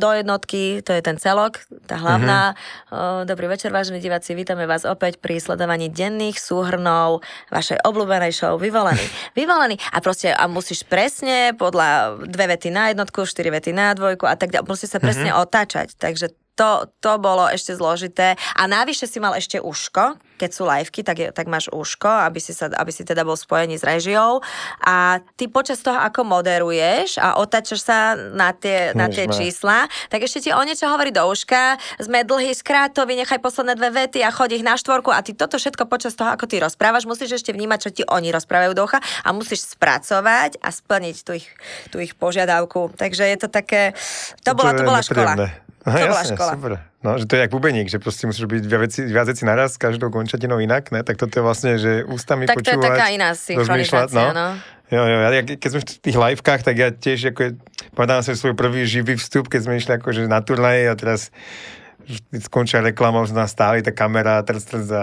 do jednotky, to je ten celok, tá hlavná. Mm-hmm. Dobrý večer, vážení diváci, vítame vás opäť pri sledovaní denných súhrnov vašej obľúbenej show Vyvolený. Vyvolený a proste a musíš presne podľa dve vety na jednotku, štyri vety na dvojku a tak proste sa mhm. presne mm-hmm. otáčať. Takže to, to bolo ešte zložité. A návyššie si mal ešte uško, keď sú liveky, tak, je, tak máš uško, aby si, sa, aby si teda bol spojený s režiou. A ty počas toho, ako moderuješ a otačaš sa na tie, na tie čísla, tak ešte ti o niečo hovorí do uška. Sme dlhý skrátovi, nechaj posledné dve vety a chodí ich na štvorku. A ty toto všetko počas toho, ako ty rozprávaš, musíš ešte vnímať, čo ti oni rozprávajú do ucha a musíš spracovať a splniť tú ich, tú ich požiadavku. Takže je to také... To bola, to bola škola. Aha, to jasne, bola škola. Super. No, že to je jak bubeník, že proste musíš robiť viac veci, viac veci naraz, každou končatinou inak, ne? Tak toto je vlastne, že ústami tak počúvať, to je taká iná synchronizácia, no. no. Jo, jo, ja, keď sme v tých livekách, tak ja tiež, ako je, povedám si svoj prvý živý vstup, keď sme išli akože na turnaj a teraz skončila reklama, už nás stáli tá kamera, trc, trc a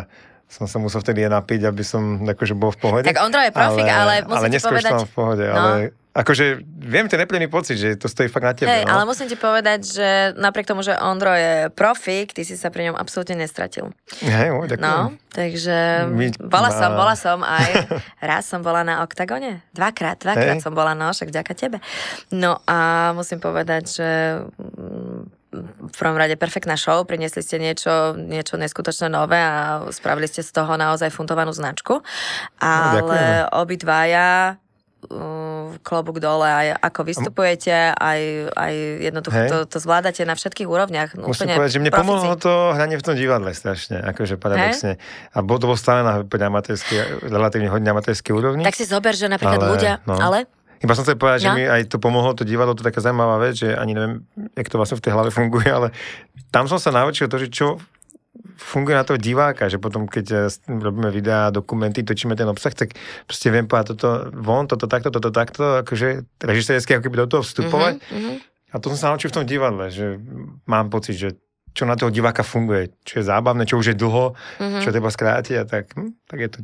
som sa musel vtedy napiť, aby som akože bol v pohode. Tak Ondro je profik, ale, ale musím ale ti povedať... som v pohode, no, ale Akože viem ten nepríjemný pocit, že to stojí fakt na tebe. Hey, no? ale musím ti povedať, že napriek tomu, že Ondro je profik, ty si sa pri ňom absolútne nestratil. Hej, o, ďakujem. No, takže My... bola som, bola som aj. Raz som bola na Oktagone, dvakrát, dvakrát hey. som bola, no však vďaka tebe. No a musím povedať, že mm, v prvom rade perfektná show, priniesli ste niečo, niečo neskutočné nové a spravili ste z toho naozaj fundovanú značku. No, ale no, obidvaja Mm, klobúk dole, aj ako vystupujete, aj, aj jednoducho hey. to, to zvládate na všetkých úrovniach. No, Musím povedať, že mne profici. pomohlo to hranie v tom divadle strašne, akože paradoxne. Hey. A bolo to stále na relatívne hodne amatérskej úrovni. Tak si zober, že napríklad ale, ľudia, no. ale iba som chcel povedať, no. že mi aj to pomohlo, to divadlo, to je taká zaujímavá vec, že ani neviem, jak to vlastne v tej hlave funguje, ale tam som sa naučil to, že čo funguje na toho diváka, že potom keď eh, robíme videá, dokumenty, točíme ten obsah, tak proste viem povedať toto von, toto takto, toto takto, akože režisérsky ako keby do toho vstupovať. Mm-hmm. A to som sa naučil v tom divadle, že mám pocit, že čo na toho diváka funguje, čo je zábavné, čo už je dlho, mm-hmm. čo treba skrátiť a tak, hm, tak je to.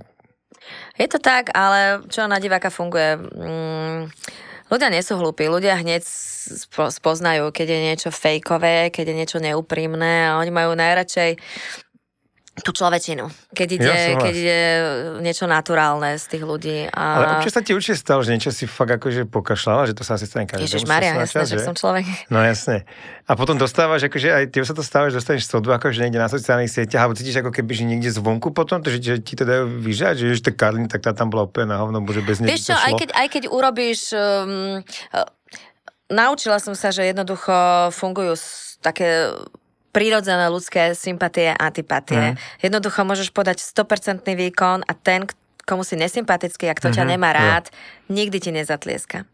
Je to tak, ale čo na diváka funguje? Mm, ľudia nie sú hlúpi, ľudia hneď spoznajú, keď je niečo fejkové, keď je niečo neúprimné a oni majú najradšej tú človečinu, keď ide, ja keď ide e, niečo naturálne z tých ľudí. A... Ale občas sa ti určite stalo, že niečo si fakt akože pokašľala, že to sa asi stane každému. Ježiš Maria, jasné, čas, že som človek. No jasne. A potom dostávaš, akože aj ty sa to stáva, že dostaneš sodu akože nejde na sociálnych sieťach alebo cítiš ako keby, že niekde zvonku potom, to, že, že ti to dajú vyžať, že ešte Karlin, tak tá tam bola úplne na hovno, bože bez nej. Vieš čo, aj keď, aj keď urobíš... Um, e, naučila som sa, že jednoducho fungujú také prirodzené ľudské sympatie a antipatie. Mm. Jednoducho môžeš podať 100% výkon a ten, komu si nesympatický a to mm-hmm, ťa mhm. nemá rád, yeah. nikdy ti nezatlieska.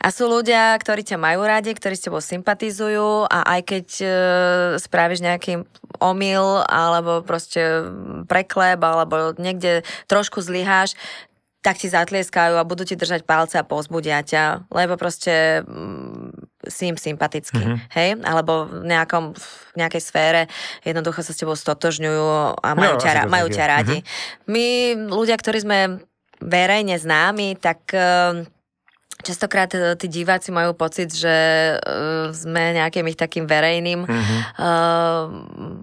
A sú ľudia, ktorí ťa majú radi, ktorí s tebou sympatizujú a aj keď e, spravíš nejaký omyl alebo proste prekleb alebo niekde trošku zlyháš, tak ti zatlieskajú a budú ti držať palce a pozbudia ťa, lebo proste mm, si im sympatický, mm-hmm. hej? Alebo v, nejakom, v nejakej sfére jednoducho sa s tebou stotožňujú a majú no, ťa, majú ťa radi. Mm-hmm. My, ľudia, ktorí sme verejne známi, tak... Ehm, častokrát e, tí diváci majú pocit, že e, sme nejakým ich takým verejným mm-hmm.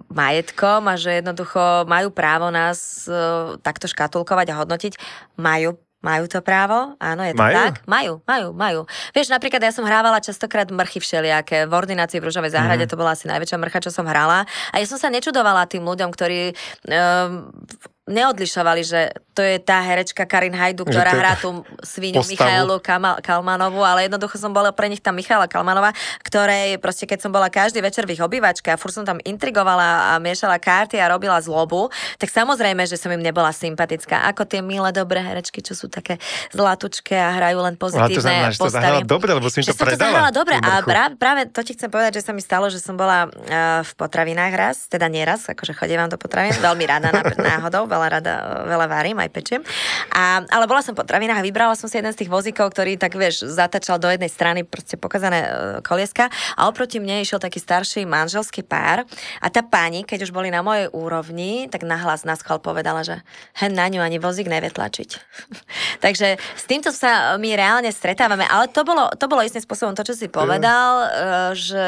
majetkom a že jednoducho majú právo nás e, takto škatulkovať a hodnotiť. Majú majú to právo? Áno, je to majú? tak? Majú, majú, majú. Vieš, napríklad ja som hrávala častokrát mrchy všelijaké. V ordinácii v Ružovej záhrade mm. to bola asi najväčšia mrcha, čo som hrála. A ja som sa nečudovala tým ľuďom, ktorí um, neodlišovali, že to je tá herečka Karin Hajdu, ktorá hrá tú svinu Michailu Michaelu Kalmanovú, ale jednoducho som bola pre nich tam Michaela Kalmanová, ktorej proste keď som bola každý večer v ich obývačke a furt som tam intrigovala a miešala karty a robila zlobu, tak samozrejme, že som im nebola sympatická. Ako tie milé, dobré herečky, čo sú také zlatučké a hrajú len pozitívne no, ale to znamená, postavy. Že to dobre, lebo si že to predala. To dobre a práve, práve to ti chcem povedať, že sa mi stalo, že som bola uh, v potravinách raz, teda nieraz, akože chodím vám do potravín, veľmi rada náhodou, veľa rada, e, veľa varím, aj pečiem. A, ale bola som po travinách a vybrala som si jeden z tých vozíkov, ktorý tak, vieš, zatačal do jednej strany proste pokazané e, kolieska a oproti mne išiel taký starší manželský pár a tá pani, keď už boli na mojej úrovni, tak nahlas na schvál povedala, že hen na ňu ani vozík nevie tlačiť. Takže s týmto sa e, my reálne stretávame, ale to bolo, to bolo istým spôsobom to, čo si mhm. povedal, yeah. že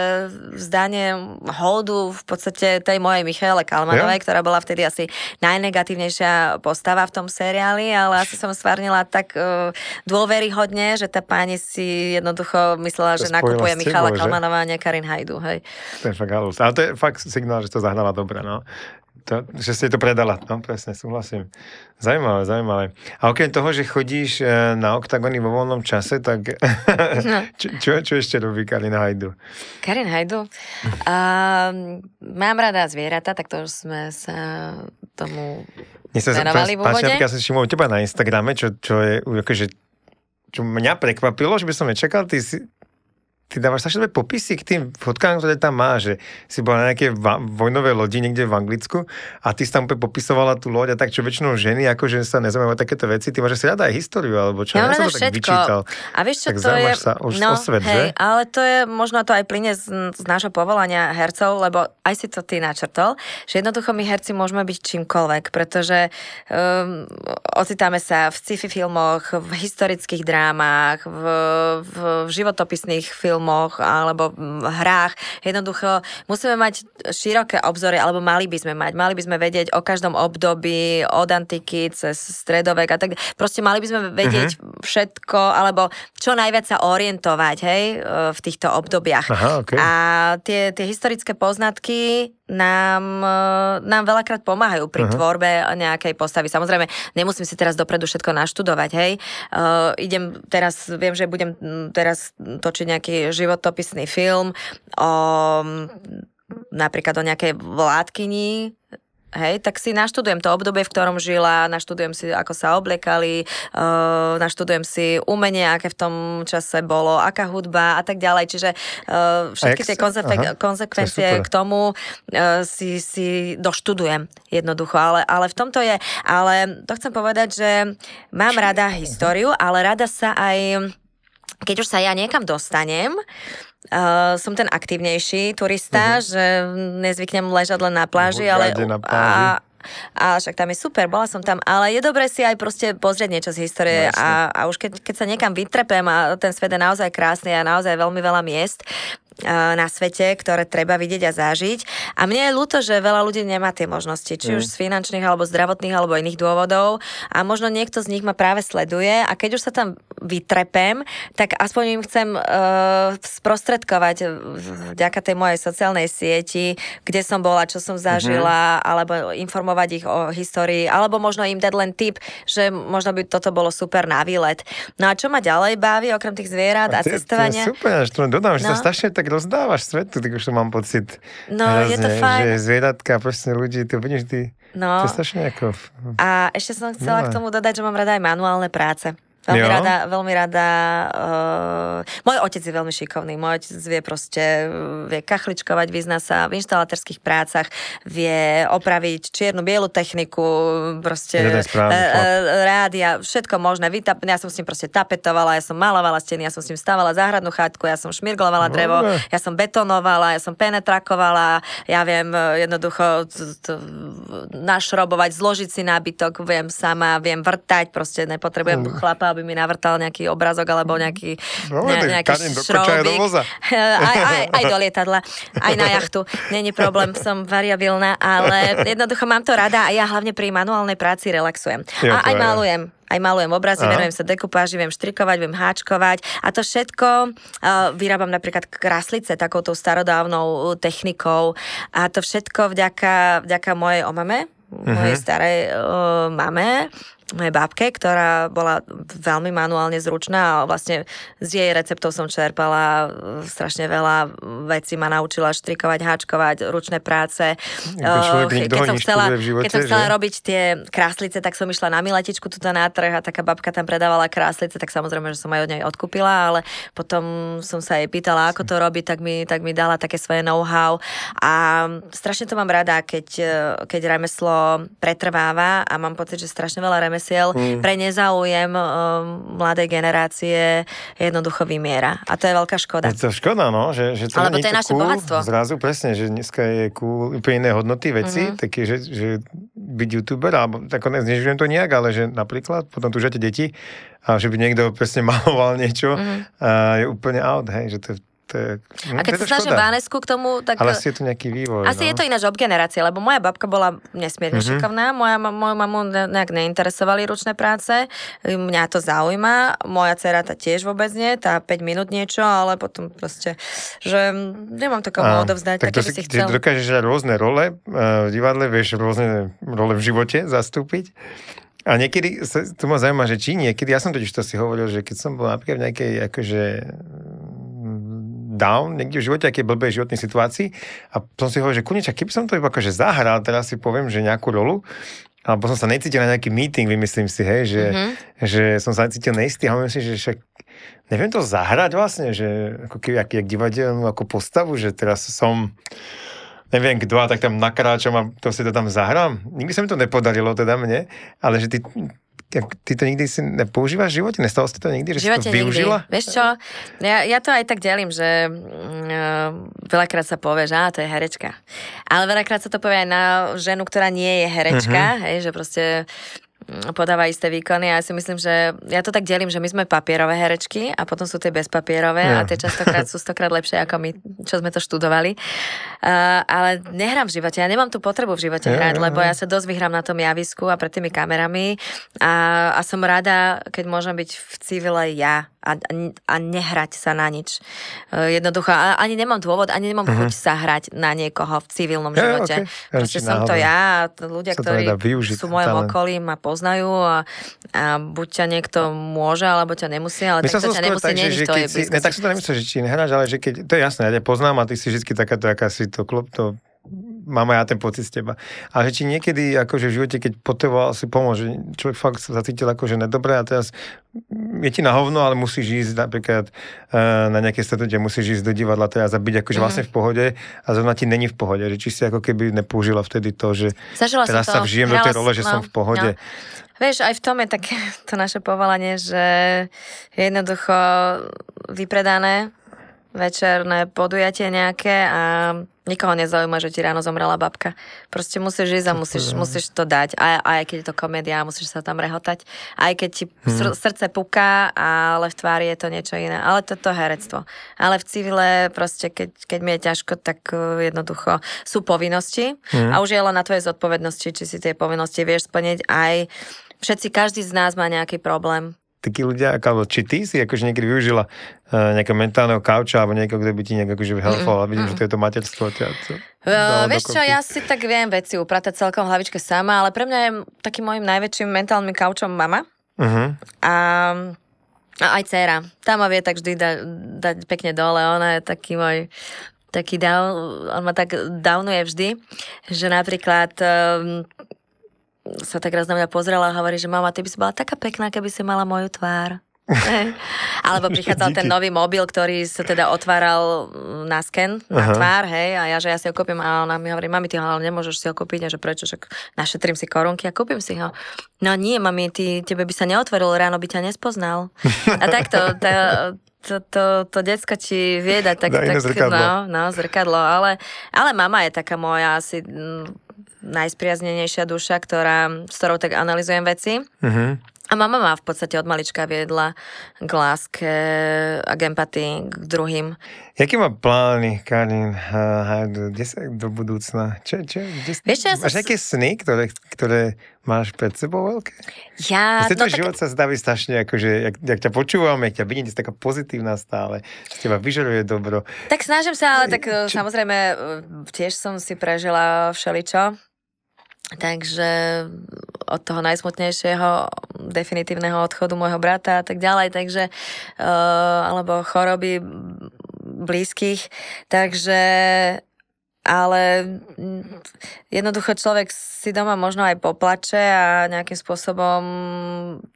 vzdanie holdu v podstate tej mojej Michele Kalmanovej, yeah. ktorá bola vtedy asi najnegatívnejšia najatraktívnejšia postava v tom seriáli, ale asi som stvárnila tak uh, dôveryhodne, že tá páni si jednoducho myslela, že nakupuje Michala Kalmanová a nie Karin Hajdu. Hej. To je fakt halus. Ale to je fakt signál, že to zahnala dobre. No to, že si to predala, no presne, súhlasím. Zajímavé, zajímavé. A okrem toho, že chodíš e, na oktagony vo voľnom čase, tak no. čo, čo, čo ešte robí Karin Hajdu? Karin Hajdu? Uh, mám rada zvieratá, tak to už sme sa tomu Mne sa venovali v úvode. Ja sa všimol teba na Instagrame, čo, čo je akože čo mňa prekvapilo, že by som nečakal, ty si, ty dávaš strašne popisy k tým fotkám, ktoré tam máš, že si bola na nejaké va- vojnové lodi niekde v Anglicku a ty si tam úplne popisovala tú loď a tak, čo väčšinou ženy, že akože sa nezaujímajú takéto veci, ty máš si rada aj históriu, alebo čo, ja, ja som to všetko. tak vyčítal. A vieš čo, tak to je... sa už no, osved, hej, že? ale to je, možno to aj plyne z, z nášho povolania hercov, lebo aj si to ty načrtol, že jednoducho my herci môžeme byť čímkoľvek, pretože um, ocitáme sa v sci-fi filmoch, v historických drámach, v, v, v životopisných filmoch, filmoch alebo hrách. Jednoducho musíme mať široké obzory, alebo mali by sme mať. Mali by sme vedieť o každom období, od antiky cez stredovek a tak. Proste mali by sme vedieť uh-huh. všetko, alebo čo najviac sa orientovať hej, e, v týchto obdobiach. Aha, okay. A tie, tie historické poznatky nám, e, nám veľakrát pomáhajú pri uh-huh. tvorbe nejakej postavy. Samozrejme, nemusím si teraz dopredu všetko naštudovať, hej. Uh, idem teraz, viem, že budem teraz točiť nejaký je životopisný film o napríklad o nejakej vládkyni, Hej, tak si naštudujem to obdobie, v ktorom žila, naštudujem si, ako sa oblekali, uh, e, naštudujem si umenie, aké v tom čase bolo, aká hudba a tak ďalej. Čiže uh, všetky tie Aha, konsekvencie to k tomu uh, si, si doštudujem jednoducho. Ale, ale v tomto je, ale to chcem povedať, že mám rada históriu, ale rada sa aj keď už sa ja niekam dostanem, Uh, som ten aktívnejší turista, uh-huh. že nezvyknem ležať len na pláži, ale... Na pláži. A, a však tam je super, bola som tam, ale je dobré si aj proste pozrieť niečo z histórie no, a, a už keď, keď sa niekam vytrepem a ten svet je naozaj krásny a naozaj veľmi veľa miest eh, na svete, ktoré treba vidieť a zažiť. A mne je ľúto, že veľa ľudí nemá tie možnosti, či mm. už z finančných, alebo zdravotných, alebo iných dôvodov. A možno niekto z nich ma práve sleduje. A keď už sa tam vytrepem, tak aspoň im chcem uh, sprostredkovať vďaka tej mojej sociálnej sieti, kde som bola, čo som zažila, mm-hmm. alebo informovať ich o histórii, alebo možno im dať len tip, že možno by toto bolo super na výlet. No a čo ma ďalej baví, okrem tých zvierat a, a cestovania? super, až to dodám, no. že sa no. strašne tak rozdávaš svetu, tak už to mám pocit. No, je to fajn. Že zvieratka, proste ľudí, to vidíš, ty No. To je strašne ako... A ešte som chcela no. k tomu dodať, že mám rada aj manuálne práce. Veľmi jo. rada, veľmi rada. Uh, môj otec je veľmi šikovný. Môj otec vie proste, vie kachličkovať, vyzna sa v inštalatérských prácach, vie opraviť čiernu, bielu techniku, proste uh, uh, rádia, všetko možné. Vytap, ja som s ním proste tapetovala, ja som malovala steny, ja som s ním stávala záhradnú chatku, ja som šmirglovala no, drevo, Dobre. ja som betonovala, ja som penetrakovala, ja viem jednoducho t- t- našrobovať, zložiť si nábytok, viem sama, viem vrtať, proste nepotrebujem no, mm. chlapa aby mi navrtal nejaký obrazok alebo mhm. nejaký, no, ne, nejaký šroubík. Do aj, aj, aj do lietadla, aj na jachtu. Není problém, som variabilná, ale jednoducho mám to rada a ja hlavne pri manuálnej práci relaxujem. a aj malujem aj malujem obrazy, Aha. venujem sa dekupáži, viem štrikovať, viem háčkovať a to všetko uh, vyrábam napríklad kráslice takouto starodávnou uh, technikou a to všetko vďaka, vďaka mojej omame, mojej uh-huh. starej uh, mame, mojej babke, ktorá bola veľmi manuálne zručná a vlastne z jej receptov som čerpala e, strašne veľa vecí, ma naučila štrikovať, háčkovať, ručné práce. E, človek, keď, som chcela, živote, keď som chcela že? robiť tie kráslice, tak som išla na miletičku tuto na trh a taká babka tam predávala kráslice, tak samozrejme, že som aj od nej odkúpila, ale potom som sa jej pýtala, ako to robiť, tak mi, tak mi dala také svoje know-how a strašne to mám rada, keď, e, keď remeslo pretrváva a mám pocit, že strašne veľa remeslo remesiel mm. pre nezáujem um, mladej generácie jednoducho vymiera. A to je veľká škoda. Je to škoda, no, že, že to Alebo to je naše cool, bohatstvo. Zrazu presne, že dneska je cool úplne iné hodnoty veci, mm-hmm. také, že, že byť youtuber, alebo tak nežujem to nejak, ale že napríklad potom tužate deti a že by niekto presne maloval niečo mm-hmm. a je úplne out, hej, že to je to je, a keď sa snažím Vánesku k tomu, tak... Ale asi je to nejaký vývoj. Asi no. je to ináč generácie, lebo moja babka bola nesmierne mm-hmm. šikovná, moja, moju mamu nejak neinteresovali ručné práce, mňa to zaujíma, moja dcera tá tiež vôbec nie, tá 5 minút niečo, ale potom proste, že nemám to komu odovzdať. Tak, tak to si, si chcel... dokážeš rôzne role e, v divadle, vieš rôzne role v živote zastúpiť. A niekedy, to ma zaujíma, že či niekedy, ja som totiž to si hovoril, že keď som bol napríklad v nejakej akože down niekde v živote, aké blbej životnej situácii a som si hovoril, že kuneča, keby som to iba akože zahral, teraz si poviem, že nejakú rolu, alebo som sa necítil na nejaký meeting, vymyslím si, hej, že, mm-hmm. že som sa necítil neistý a hovorím si, že však neviem to zahrať vlastne, že ako keby, jak, jak divadelnú ako postavu, že teraz som neviem kto a tak tam nakráčam a to si to tam zahrám. Nikdy sa mi to nepodarilo teda mne, ale že ty, tak ty to nikdy si nepoužívaš v živote? Nestalo si to nikdy, že živote si to využila? Nikdy. Vieš čo, ja, ja to aj tak delím, že uh, veľakrát sa povie, že á, to je herečka. Ale veľakrát sa to povie aj na ženu, ktorá nie je herečka, uh-huh. hej, že proste podáva isté výkony a ja si myslím, že ja to tak delím, že my sme papierové herečky a potom sú tie bezpapierové yeah. a tie častokrát sú stokrát lepšie ako my, čo sme to študovali. Uh, ale nehrám v živote, ja nemám tú potrebu v živote yeah, hrať, yeah, lebo ja sa dosť vyhrám na tom javisku a pred tými kamerami a, a som rada, keď môžem byť v civile ja a, a nehrať sa na nič. Uh, jednoducho, a, ani nemám dôvod, ani nemám uh-huh. chuť mhm. sa hrať na niekoho v civilnom yeah, živote. Okay. Proste ja, som to ja a ľudia, ktorí sú v mojom okolí ma poznajú poznajú a, a buď ťa niekto môže, alebo ťa nemusí, ale tak to ťa nemusí, tak, nie že, je si, ne, tak si to nemyslíš, že či nehráš, ale že keď, to je jasné, ja ťa poznám a ty si vždy takáto, aká si to, klop, to mám aj ja ten pocit z teba. A že či niekedy akože v živote, keď potreboval si pomôcť, že človek fakt sa cítil akože nedobre a teraz je ti na hovno, ale musíš ísť napríklad uh, na nejaké stretnutie, musíš ísť do divadla teraz a byť akože mm-hmm. vlastne v mhm. pohode a zrovna ti není v pohode. Že či si ako keby nepoužila vtedy to, že Zažila teraz to. sa vžijem Hrala do tej role, že no, som v no, pohode. No. Vieš, aj v tom je také to naše povolanie, že je jednoducho vypredané večerné podujatie nejaké a nikoho nezaujíma, že ti ráno zomrela babka. Proste musíš ísť a musíš, musíš to dať. Aj, aj keď je to komédia, musíš sa tam rehotať. Aj keď ti hmm. srdce puká, ale v tvári je to niečo iné. Ale toto je herectvo. Ale v civile proste, keď, keď mi je ťažko, tak e, jednoducho sú povinnosti hmm. a už je len na tvojej zodpovednosti, či si tie povinnosti vieš splniť aj Všetci, každý z nás má nejaký problém takí ľudia, alebo či ty si akože niekedy využila uh, nejakého mentálneho kauča alebo niekoho, kto by ti nejak akože helpoval a vidím, mm, mm. že to je to materstvo. Ťa, to uh, vieš dokopy. čo, ja si tak viem veci upratať celkom hlavičke sama, ale pre mňa je takým môjim najväčším mentálnym kaučom mama. Uh-huh. A a aj dcera. Tá ma vie tak vždy da, dať pekne dole. Ona je taký môj taký down, on ma tak downuje vždy, že napríklad um, sa tak raz na mňa pozrela a hovorí, že mama, ty by si bola taká pekná, keby si mala moju tvár. Alebo prichádzal ten nový mobil, ktorý sa teda otváral mm, na sken, na Aha. tvár, hej, a ja, že ja si ho kúpim a ona mi hovorí, mami, ty ho ale nemôžeš si ho kúpiť, a že prečo, že našetrím si korunky a kúpim si ho. No nie, mami, ty, tebe by sa neotvoril, ráno by ťa nespoznal. A takto, to, to, to, to decka ti vie dať tak, tak zrkadlo. No, no, zrkadlo, ale, ale mama je taká moja asi mm, najspriaznenejšia duša, ktorá, s ktorou tak analizujem veci. Mm-hmm. A mama ma v podstate od malička viedla k láske a k empatii k druhým. Jaký má plány, Karin, kde sa do budúcna? Čo, čo, kde, Vieš, čo, ja máš som... nejaké sny, ktoré, ktoré máš pred sebou veľké? Ja... Vlastne no, tak... život sa byť strašne, akože, jak, jak ťa počúvam, jak ťa vidím, ty si taká pozitívna stále, že teba vyžaruje dobro. Tak snažím sa, ale tak čo... samozrejme e, tiež som si prežila všeličo Takže od toho najsmutnejšieho definitívneho odchodu môjho brata a tak ďalej, takže uh, alebo choroby blízkych, takže ale jednoducho človek si doma možno aj poplače a nejakým spôsobom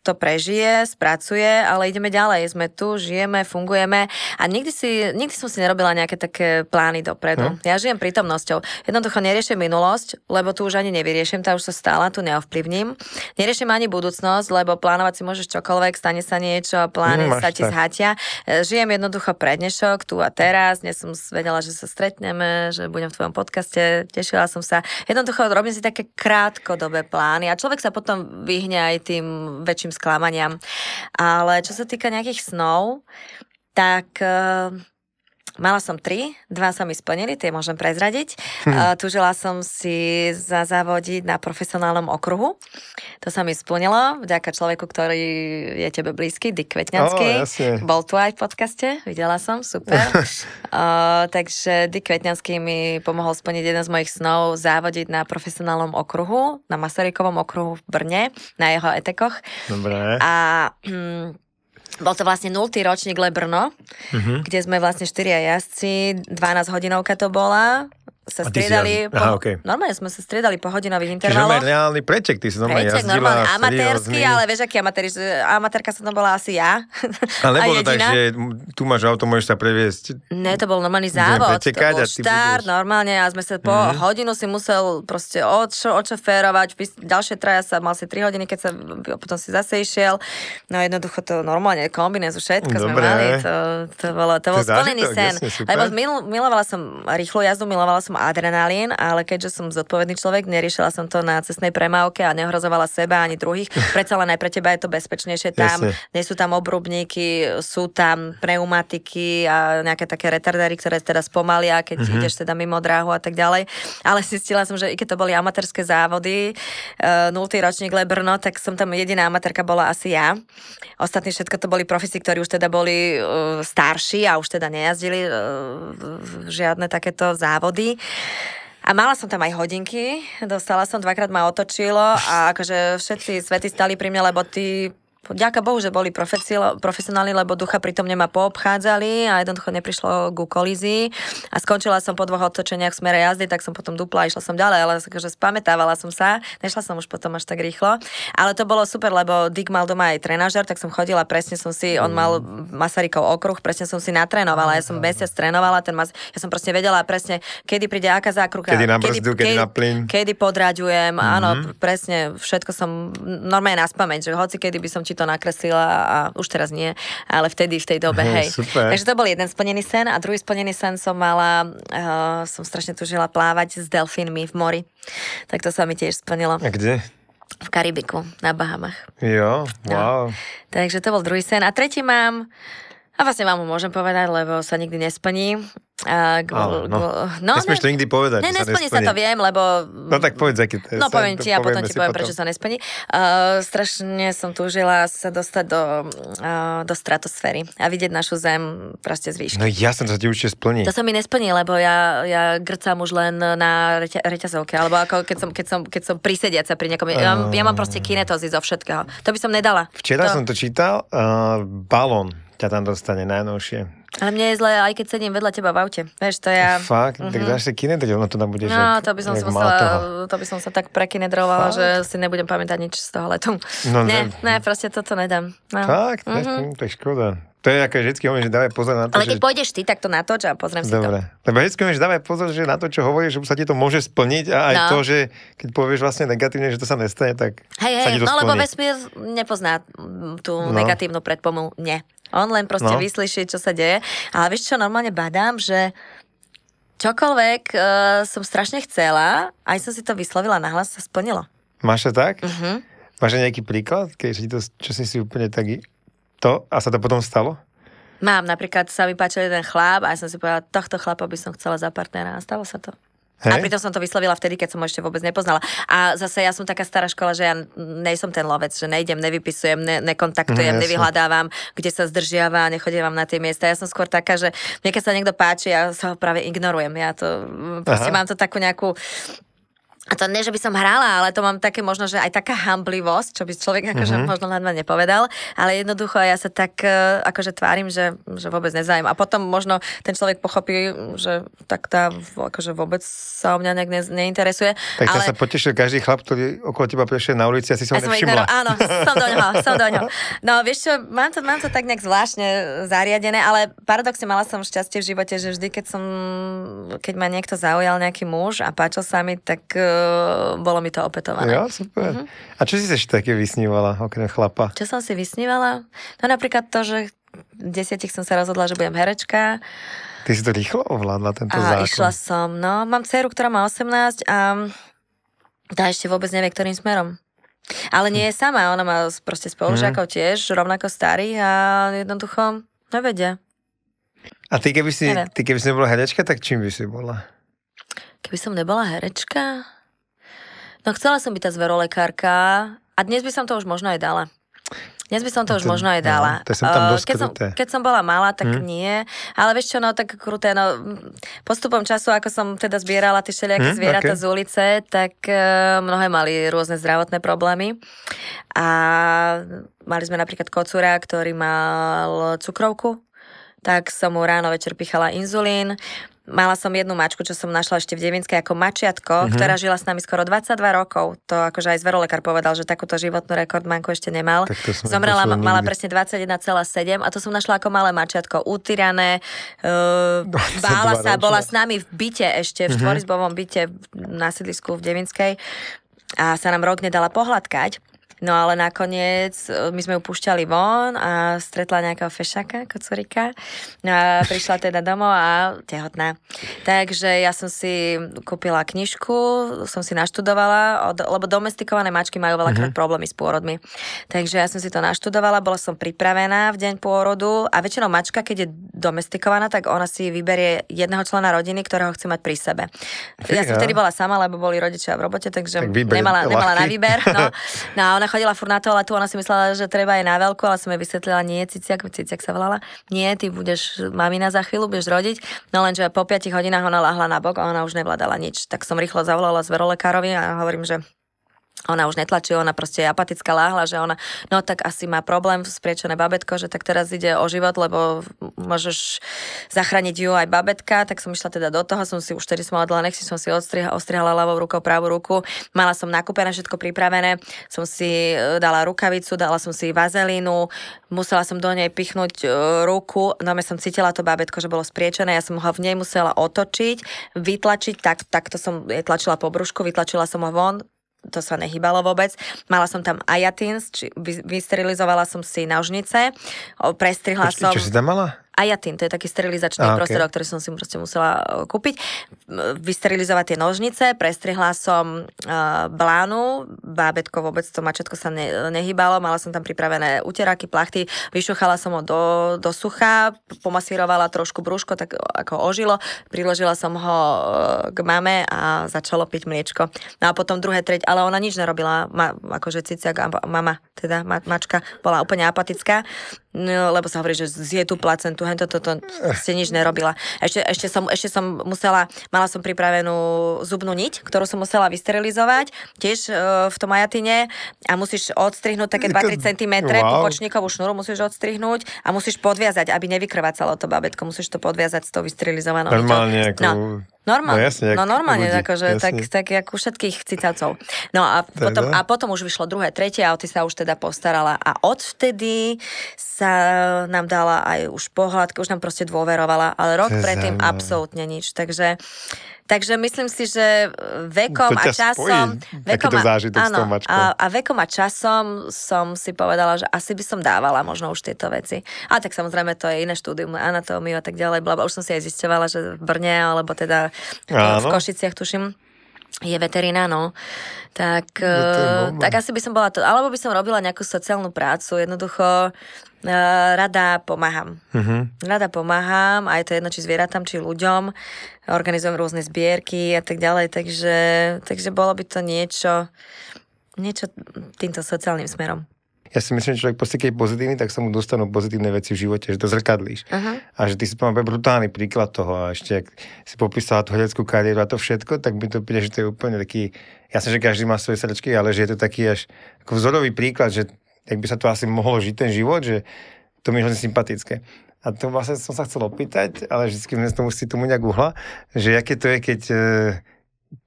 to prežije, spracuje, ale ideme ďalej, sme tu, žijeme, fungujeme a nikdy, si, nikdy som si nerobila nejaké také plány dopredu. Hm? Ja žijem prítomnosťou. Jednoducho neriešim minulosť, lebo tu už ani nevyriešim, tá už sa stala, tu neovplyvním. Neriešim ani budúcnosť, lebo plánovať si môžeš čokoľvek, stane sa niečo, plány Nemáš sa ti zhatia. E, žijem jednoducho prednešok, tu a teraz, dnes som vedela, že sa stretneme, že budem v svojom podcaste, tešila som sa. Jednoducho robím si také krátkodobé plány a človek sa potom vyhne aj tým väčším sklamaniam. Ale čo sa týka nejakých snov, tak eh, Mala som tri, dva sa mi splnili, tie môžem prezradiť. Hm. Uh, tužila som si zazavodiť na profesionálnom okruhu. To sa mi splnilo vďaka človeku, ktorý je tebe blízky, Dick Kvetňanský. Oh, Bol tu aj v podcaste, videla som, super. uh, takže Dick Kvetňanský mi pomohol splniť jeden z mojich snov, závodiť na profesionálnom okruhu, na Masarykovom okruhu v Brne, na jeho etekoch. Dobre. A Hm, bol to vlastne 0. ročník Lebrno, Brno, uh-huh. kde sme vlastne štyria jazdci, 12 hodinovka to bola, sa striedali... Ja... Po, Aha, okay. Normálne sme sa striedali po hodinových intervaloch. Čiže reálny preček, ty si normálne preček, jazdila normálne, amatérsky, ale vieš, aký amatér, amatérka som to bola asi ja. Ale nebolo tak, že tu máš auto, môžeš sa previesť. Ne, to bol normálny závod. to bol a štár, normálne a sme sa po mm-hmm. hodinu si musel proste odš- odšoférovať, ďalšie traja sa mal si 3 hodiny, keď sa potom si zase išiel. No jednoducho to normálne kombinézu všetko Dobre. sme mali, to, to bolo, to, to bol splnený sen. Jasne, Lebo mil, milovala som rýchlo jazdu, milovala som adrenalín, ale keďže som zodpovedný človek, neriešila som to na cestnej premávke a nehrozovala seba ani druhých. Predsa len aj pre teba je to bezpečnejšie tam. Jasne. Nie sú tam obrubníky, sú tam pneumatiky a nejaké také retardery, ktoré teda spomalia, keď mm-hmm. ideš teda mimo dráhu a tak ďalej. Ale zistila som, že i keď to boli amatérske závody, uh, eh, 0. ročník Lebrno, tak som tam jediná amatérka bola asi ja. Ostatní všetko to boli profesi, ktorí už teda boli uh, starší a už teda nejazdili uh, žiadne takéto závody. A mala som tam aj hodinky, dostala som, dvakrát ma otočilo a akože všetci svety stali pri mne, lebo ty ďaká Bohu, že boli profesionáli, lebo ducha pritom ma poobchádzali a jednoducho neprišlo ku kolízii. A skončila som po dvoch otočeniach v smere jazdy, tak som potom dupla a išla som ďalej, ale akože spamätávala som sa, nešla som už potom až tak rýchlo. Ale to bolo super, lebo Dick mal doma aj trenažer, tak som chodila, presne som si, on mal Masarykov okruh, presne som si natrenovala, ja som mhm. mesiac trénovala, ten mas, ja som proste vedela presne, kedy príde aká zákruka, kedy na brzdu, kedy, kedy, na plyn. Kedy podraďujem, mm-hmm. áno, mhm. presne, všetko som normálne na že hoci kedy by som či to nakreslila a už teraz nie, ale vtedy, v tej dobe, hej. Super. Takže to bol jeden splnený sen a druhý splnený sen som mala, uh, som strašne tužila plávať s delfínmi v mori. Tak to sa mi tiež splnilo. A kde? V Karibiku, na Bahamach. Jo, no. wow. No. Takže to bol druhý sen. A tretí mám, a vlastne vám ho môžem povedať, lebo sa nikdy nesplní. A gl- no. no, Nesmieš ne, to nikdy povedať. Ne, nesplní sa, nesplní. sa to, viem, lebo... No tak povedz, aký to je. No poviem ti a ja potom ti poviem, potom. prečo sa nesplní. Uh, strašne som túžila sa dostať do, uh, do stratosféry a vidieť našu zem proste z výšky. No ja som sa ti určite splní. To sa mi nesplní, lebo ja, ja grcam už len na reťa, reťazovke, alebo ako keď som, keď som, keď som sa pri niekom. Uh... Ja, mám, ja mám proste ehm. kinetózy zo všetkého. To by som nedala. Včera to... som to čítal, uh, balón ťa tam dostane najnovšie. Ale mne je zle, aj keď sedím vedľa teba v aute. Vieš, to ja... Fakt? Mm-hmm. Tak mhm. dáš si kinedril, no to tam bude, No, to by som, si musela, to by som sa tak prekinedrovala, Fakt? že si nebudem pamätať nič z toho letu. No, ne, ne, ne, proste toto nedám. No. Fakt? Mm-hmm. To je škoda. To je ako vždycky hovorím, že dávaj pozor na to, Ale keď že... pôjdeš ty, tak to natoč a pozriem si Dobre. to. Lebo vždycky hovorím, že dávaj pozor že na to, čo hovoríš, že sa ti to môže splniť a aj no. to, že keď povieš vlastne negatívne, že to sa nestane, tak hej, hej, sa ti to No splní. lebo vesmír nepozná mm, tú no. negatívnu predpomu. Nie. On len proste no. vyslyší, čo sa deje. Ale vieš čo, normálne badám, že čokoľvek uh, som strašne chcela, aj som si to vyslovila nahlas, sa splnilo. Máš to tak? Uh-huh. Máš nejaký príklad, keď si to, čo si si úplne tak to a sa to potom stalo? Mám, napríklad sa mi páčil jeden chlap a ja som si povedala, tohto chlapa by som chcela za partnera a stalo sa to. Hey. A pritom som to vyslovila vtedy, keď som ho ešte vôbec nepoznala. A zase ja som taká stará škola, že ja nejsom ten lovec, že nejdem, nevypisujem, ne, nekontaktujem, no, nevyhľadávam, kde sa zdržiava, nechodím vám na tie miesta. Ja som skôr taká, že mne keď sa niekto páči, ja sa ho práve ignorujem. Ja to, proste mám to takú nejakú a to nie, že by som hrala, ale to mám také možno, že aj taká hamblivosť, čo by človek akože mm-hmm. možno dva nepovedal, ale jednoducho ja sa tak e, akože tvárim, že, že vôbec nezajím. A potom možno ten človek pochopí, že tak tá akože vôbec sa o mňa nejak ne, neinteresuje. Tak ale... sa potešil každý chlap, ktorý okolo teba prešiel na ulici a si som ja nevšimla. Som áno, som do ňoho, som do ňoho. No vieš čo, mám to, mám to tak nejak zvláštne zariadené, ale paradoxne mala som šťastie v živote, že vždy, keď som, keď ma niekto zaujal nejaký muž a páčil sa mi, tak e, Eh, bolo mi to opetované. Jo, super. Mm-hmm. A čo si si ešte také vysnívala, okrem chlapa? Čo som si vysnívala? No napríklad to, že v desiatich som sa rozhodla, že budem herečka. Ty si to rýchlo ovládla, tento a zákon. A išla som, no. Mám dceru, ktorá má 18 a tá ešte vôbec nevie, ktorým smerom. Ale nie je sama, ona má proste spolužiakov mm. tiež, rovnako starý a jednoducho nevedia. A ty keby si, ty keby si nebola herečka, tak čím by si bola? Keby som nebola herečka? No chcela som byť tá zverolekárka a dnes by som to už možno aj dala. Dnes by som to, to už možno aj no, dala. Ja, to som tam eh, keď, som, keď som bola malá, tak hmm? nie. Ale vieš čo, no tak kruté, no postupom času, ako som teda zbierala tie všelijaké hmm? zvieratá okay. z ulice, tak eh, mnohé mali rôzne zdravotné problémy. A mali sme napríklad kocúra, ktorý mal cukrovku tak som mu ráno večer pichala inzulín. Mala som jednu mačku, čo som našla ešte v Devinskej ako mačiatko, mm-hmm. ktorá žila s nami skoro 22 rokov. To akože aj zverolekár povedal, že takúto životnú rekordmanku ešte nemal. Zomrela, ma, mala presne 21,7 a to som našla ako malé mačiatko, utyrané, uh, eh, bála sa, bola s nami v byte ešte, v mm-hmm. byte na sídlisku v Devinskej a sa nám rok nedala pohľadkať. No ale nakoniec e, my sme ju pušťali von a stretla nejakého fešaka, kocurika. No a prišla teda domov a tehotná. Takže ja som si kúpila knižku, som si naštudovala, lebo domestikované mačky majú veľakrát mm-hmm. problémy s pôrodmi. Takže ja som si to naštudovala, bola som pripravená v deň pôrodu a väčšinou mačka, keď je domestikovaná, tak ona si vyberie jedného člena rodiny, ktorého chce mať pri sebe. Ja som vtedy bola sama, lebo boli rodičia v robote, takže tak nemala, nemala na výber. No. no a ona chodila furt na to, ale tu ona si myslela, že treba je na veľko, ale som jej vysvetlila, nie, ciciak, ciciak sa volala, nie, ty budeš mamina za chvíľu, budeš rodiť. No lenže po 5 hodinách ona lahla na bok a ona už nevládala nič. Tak som rýchlo zavolala zverolekárovi a hovorím, že ona už netlačí, ona proste je apatická, láhla, že ona, no tak asi má problém spriečené babetko, že tak teraz ide o život, lebo môžeš zachrániť ju aj babetka, tak som išla teda do toho, som si už vtedy som nech si som si ostrihala, ostrihala ľavou rukou pravú ruku, mala som nakúpené všetko pripravené, som si e, dala rukavicu, dala som si vazelínu, musela som do nej pichnúť e, ruku, no my som cítila to babetko, že bolo spriečené, ja som ho v nej musela otočiť, vytlačiť, tak, takto som jej tlačila po brúšku, vytlačila som ho von, to sa nehybalo vôbec. Mala som tam ajatins, či vysterilizovala som si nožnice, prestrihla Počkej, som... čo si tam mala? ajatín, to je taký sterilizačný okay. prostor, ktorý som si proste musela e, kúpiť. Vysterilizovať tie nožnice, prestrihla som e, blánu, bábetko vôbec to mačetko sa ne, nehybalo, mala som tam pripravené uteráky, plachty, vyšuchala som ho do, do sucha, pomasírovala trošku brúško, tak ako ožilo, priložila som ho e, k mame a začalo piť mliečko. No a potom druhé, treť, ale ona nič nerobila, ma, akože cicia, mama, teda ma, mačka, bola úplne apatická. No, lebo sa hovorí, že zje tú placentu, hento, toto, eh. ste nič nerobila. Ešte, ešte, som, ešte som musela, mala som pripravenú zubnú niť, ktorú som musela vysterilizovať, tiež e, v tom ajatine a musíš odstrihnúť také 2-3 cm wow. počníkovú šnúru, musíš odstrihnúť a musíš podviazať, aby nevykrvácalo to babetko, musíš to podviazať s tou vysterilizovanou Normálne, no, ako... no. Normálne, no, jasne, no normálne, ľudí, akože, tak, tak, jak u všetkých cicavcov. No a potom, no. a potom už vyšlo druhé, tretie a ty sa už teda postarala a odvtedy sa e, nám dala aj už pohľadky, už nám proste dôverovala, ale rok Cezana. predtým absolútne nič. Takže, takže myslím si, že vekom a časom... Spojí, vekom a, áno, a, a vekom a časom som si povedala, že asi by som dávala možno už tieto veci. A tak samozrejme to je iné štúdium, anatómiu a tak ďalej, blabla. Už som si aj zistovala, že v Brne, alebo teda e, áno. v Košiciach, tuším, je veterina, no. Tak, Veterina, no, eh, tak asi by som bola to, alebo by som robila nejakú sociálnu prácu, jednoducho eh, rada pomáham. Uh-huh. Rada pomáham, aj to jedno, či zvieratám, či ľuďom, organizujem rôzne zbierky a tak ďalej, takže, takže bolo by to niečo, niečo týmto sociálnym smerom ja si myslím, že človek proste, keď je pozitívny, tak sa mu dostanú pozitívne veci v živote, že to zrkadlíš. Aha. A že ty si pamätáš brutálny príklad toho. A ešte, ak si popísala tú hľadeckú kariéru a to všetko, tak by to príde, že to je úplne taký... Ja som, že každý má svoje srdčky, ale že je to taký až ako vzorový príklad, že tak by sa to asi mohlo žiť ten život, že to mi je hodne sympatické. A to vlastne som sa chcel opýtať, ale vždycky sme to musí tomu nejak uhla, že aké to je, keď e,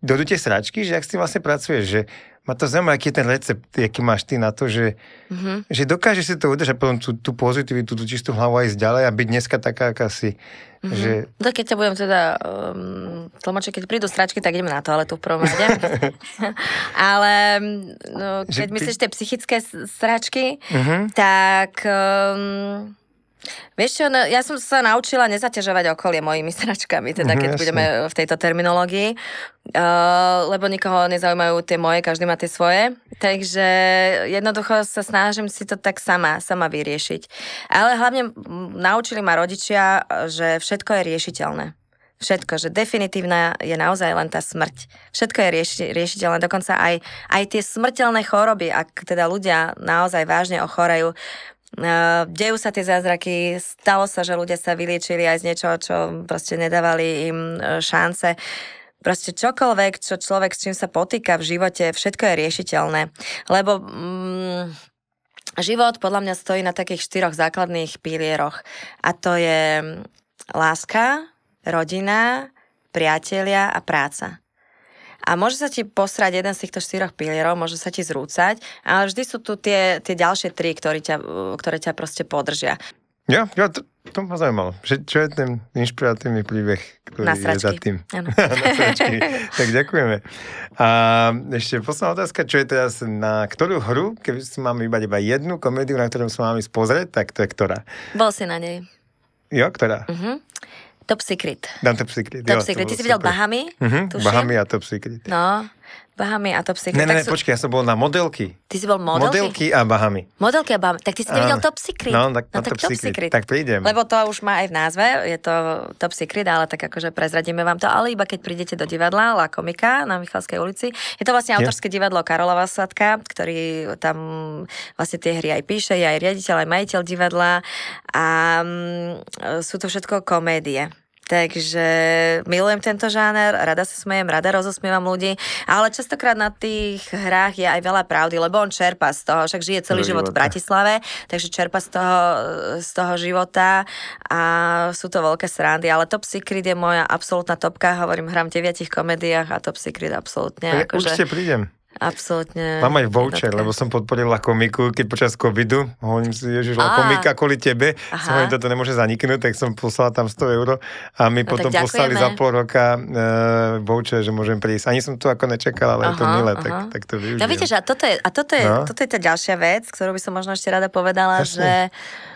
dojdú tie sračky, že ak s tým vlastne pracuješ, že ma to zaujíma, aký je ten recept, aký máš ty na to, že, mm-hmm. že dokážeš si to udržať potom tú, tú pozitivitu, tú čistú hlavu aj ísť ďalej a byť dneska taká, aká si. Mm-hmm. Že... Tak no, keď ťa budem teda um, tlmočiť, keď prídu stráčky, tak ideme na to, toaletu v prvom rade. Ale no, keď že myslíš ty... tie psychické stráčky, mm-hmm. tak um, Vieš čo, no, ja som sa naučila nezaťažovať okolie mojimi sračkami, teda mhm, keď Jasne. budeme v tejto terminológii, uh, lebo nikoho nezaujímajú tie moje, každý má tie svoje, takže jednoducho sa snažím si to tak sama, sama vyriešiť. Ale hlavne naučili ma rodičia, že všetko je riešiteľné všetko, že definitívna je naozaj len tá smrť. Všetko je rieši, riešiteľné, dokonca aj, aj tie smrteľné choroby, ak teda ľudia naozaj vážne ochorajú. Eh, dejú sa tie zázraky, stalo sa, že ľudia sa vyliečili aj z niečoho, čo proste nedávali im eh, šance. Proste čokoľvek, čo človek s čím sa potýka v živote, všetko je riešiteľné. Lebo mm, život podľa mňa stojí na takých štyroch základných pilieroch. A to je mm, láska, rodina, priatelia a práca. A môže sa ti posrať jeden z týchto štyroch pilierov, môže sa ti zrúcať, ale vždy sú tu tie, tie ďalšie tri, ktoré ťa, ktoré ťa proste podržia. Ja, ja to, to ma zaujímalo. Že, čo je ten inšpiratívny príbeh, ktorý je za tým? tak ďakujeme. A ešte posledná otázka, čo je teraz na ktorú hru, keby si mám iba iba jednu komédiu, na ktorú sa mám ísť pozrieť, tak to je ktorá? Bol si na nej. Jo, ktorá? Uh-huh. Top Secret. Dám Top Secret. Top jo, Secret. Ty jsi viděl Bahamy? Uh-huh, Bahamy a Top Secret. No. Bahamy a Top Secret. Ne, ne, ne sú... počkaj, ja som bol na modelky. Ty si bol modelky? Modelky a Bahamy. Modelky a Bahamy. Tak ty si nevidel Top Secret. No, tak, no, tak top, top secret. secret. Tak prídem. Lebo to už má aj v názve, je to Top Secret, ale tak akože prezradíme vám to, ale iba keď prídete do divadla La Komika na Michalskej ulici. Je to vlastne autorské je? divadlo Karola Vasadka, ktorý tam vlastne tie hry aj píše, je aj riaditeľ, aj majiteľ divadla a mm, sú to všetko komédie. Takže milujem tento žáner, rada sa smejem, rada rozosmievam ľudí, ale častokrát na tých hrách je aj veľa pravdy, lebo on čerpa z toho, však žije celý život v Bratislave, takže čerpa z toho, z toho života a sú to veľké srandy, ale Top Secret je moja absolútna topka, hovorím, hram v deviatich komediách a Top Secret absolútne. E, akože... Určite prídem. Absolutne. Mám aj voucher, dobre. lebo som podporila komiku, keď počas covidu, hovorím si, ježiš, a komika kvôli tebe, som hovorím, toto nemôže zaniknúť, tak som poslala tam 100 eur a my no, potom poslali za pol roka uh, voucher, že môžem prísť. Ani som to ako nečakala, ale aha, je to milé, tak, tak to no využijem. No vidíš, a toto je, a toto je, no. toto je tá ďalšia vec, ktorú by som možno ešte rada povedala, Jasne. že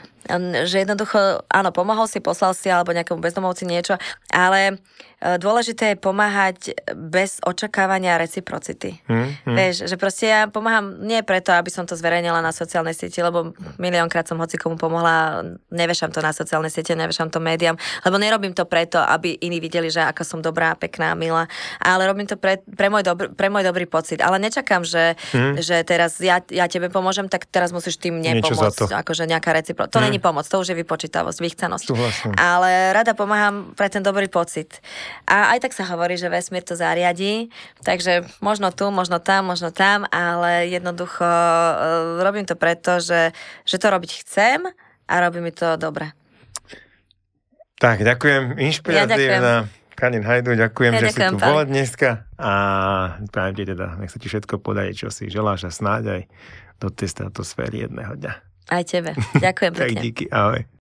že jednoducho, áno, pomohol si, poslal si alebo nejakému bezdomovci niečo, ale Eh, dôležité je pomáhať bez očakávania reciprocity. Mm, mm. Vieš, že proste ja pomáham nie preto, aby som to zverejnila na sociálnej sieti, lebo miliónkrát som hoci komu pomohla, nevešam to na sociálne siete, nevešam to médiám, lebo nerobím to preto, aby iní videli, že aká som dobrá, pekná, milá, ale robím to pre, pre, môj, dobr, pre môj dobrý pocit. Ale nečakám, že, mm. že teraz ja, ja tebe pomôžem, tak teraz musíš tým nepomôcť. Akože nejaká reciprocita. To mm. není pomoc, to už je vypočítavosť, vychcanosť. Ale rada pomáham pre ten dobrý pocit. A aj tak sa hovorí, že vesmír to zariadi, takže možno tu, možno tam, možno tam, ale jednoducho e, robím to preto, že, že to robiť chcem a robí mi to dobre. Tak, ďakujem. Inšpiratívna. Ja ďakujem. Kanin Hajdu, ďakujem, ja že ďakujem, si tu bola dneska a prajem ti teda, nech sa ti všetko podaje, čo si želáš a snáď aj do tej stratosféry jedného dňa. Aj tebe. Ďakujem pekne. tak díky, ahoj.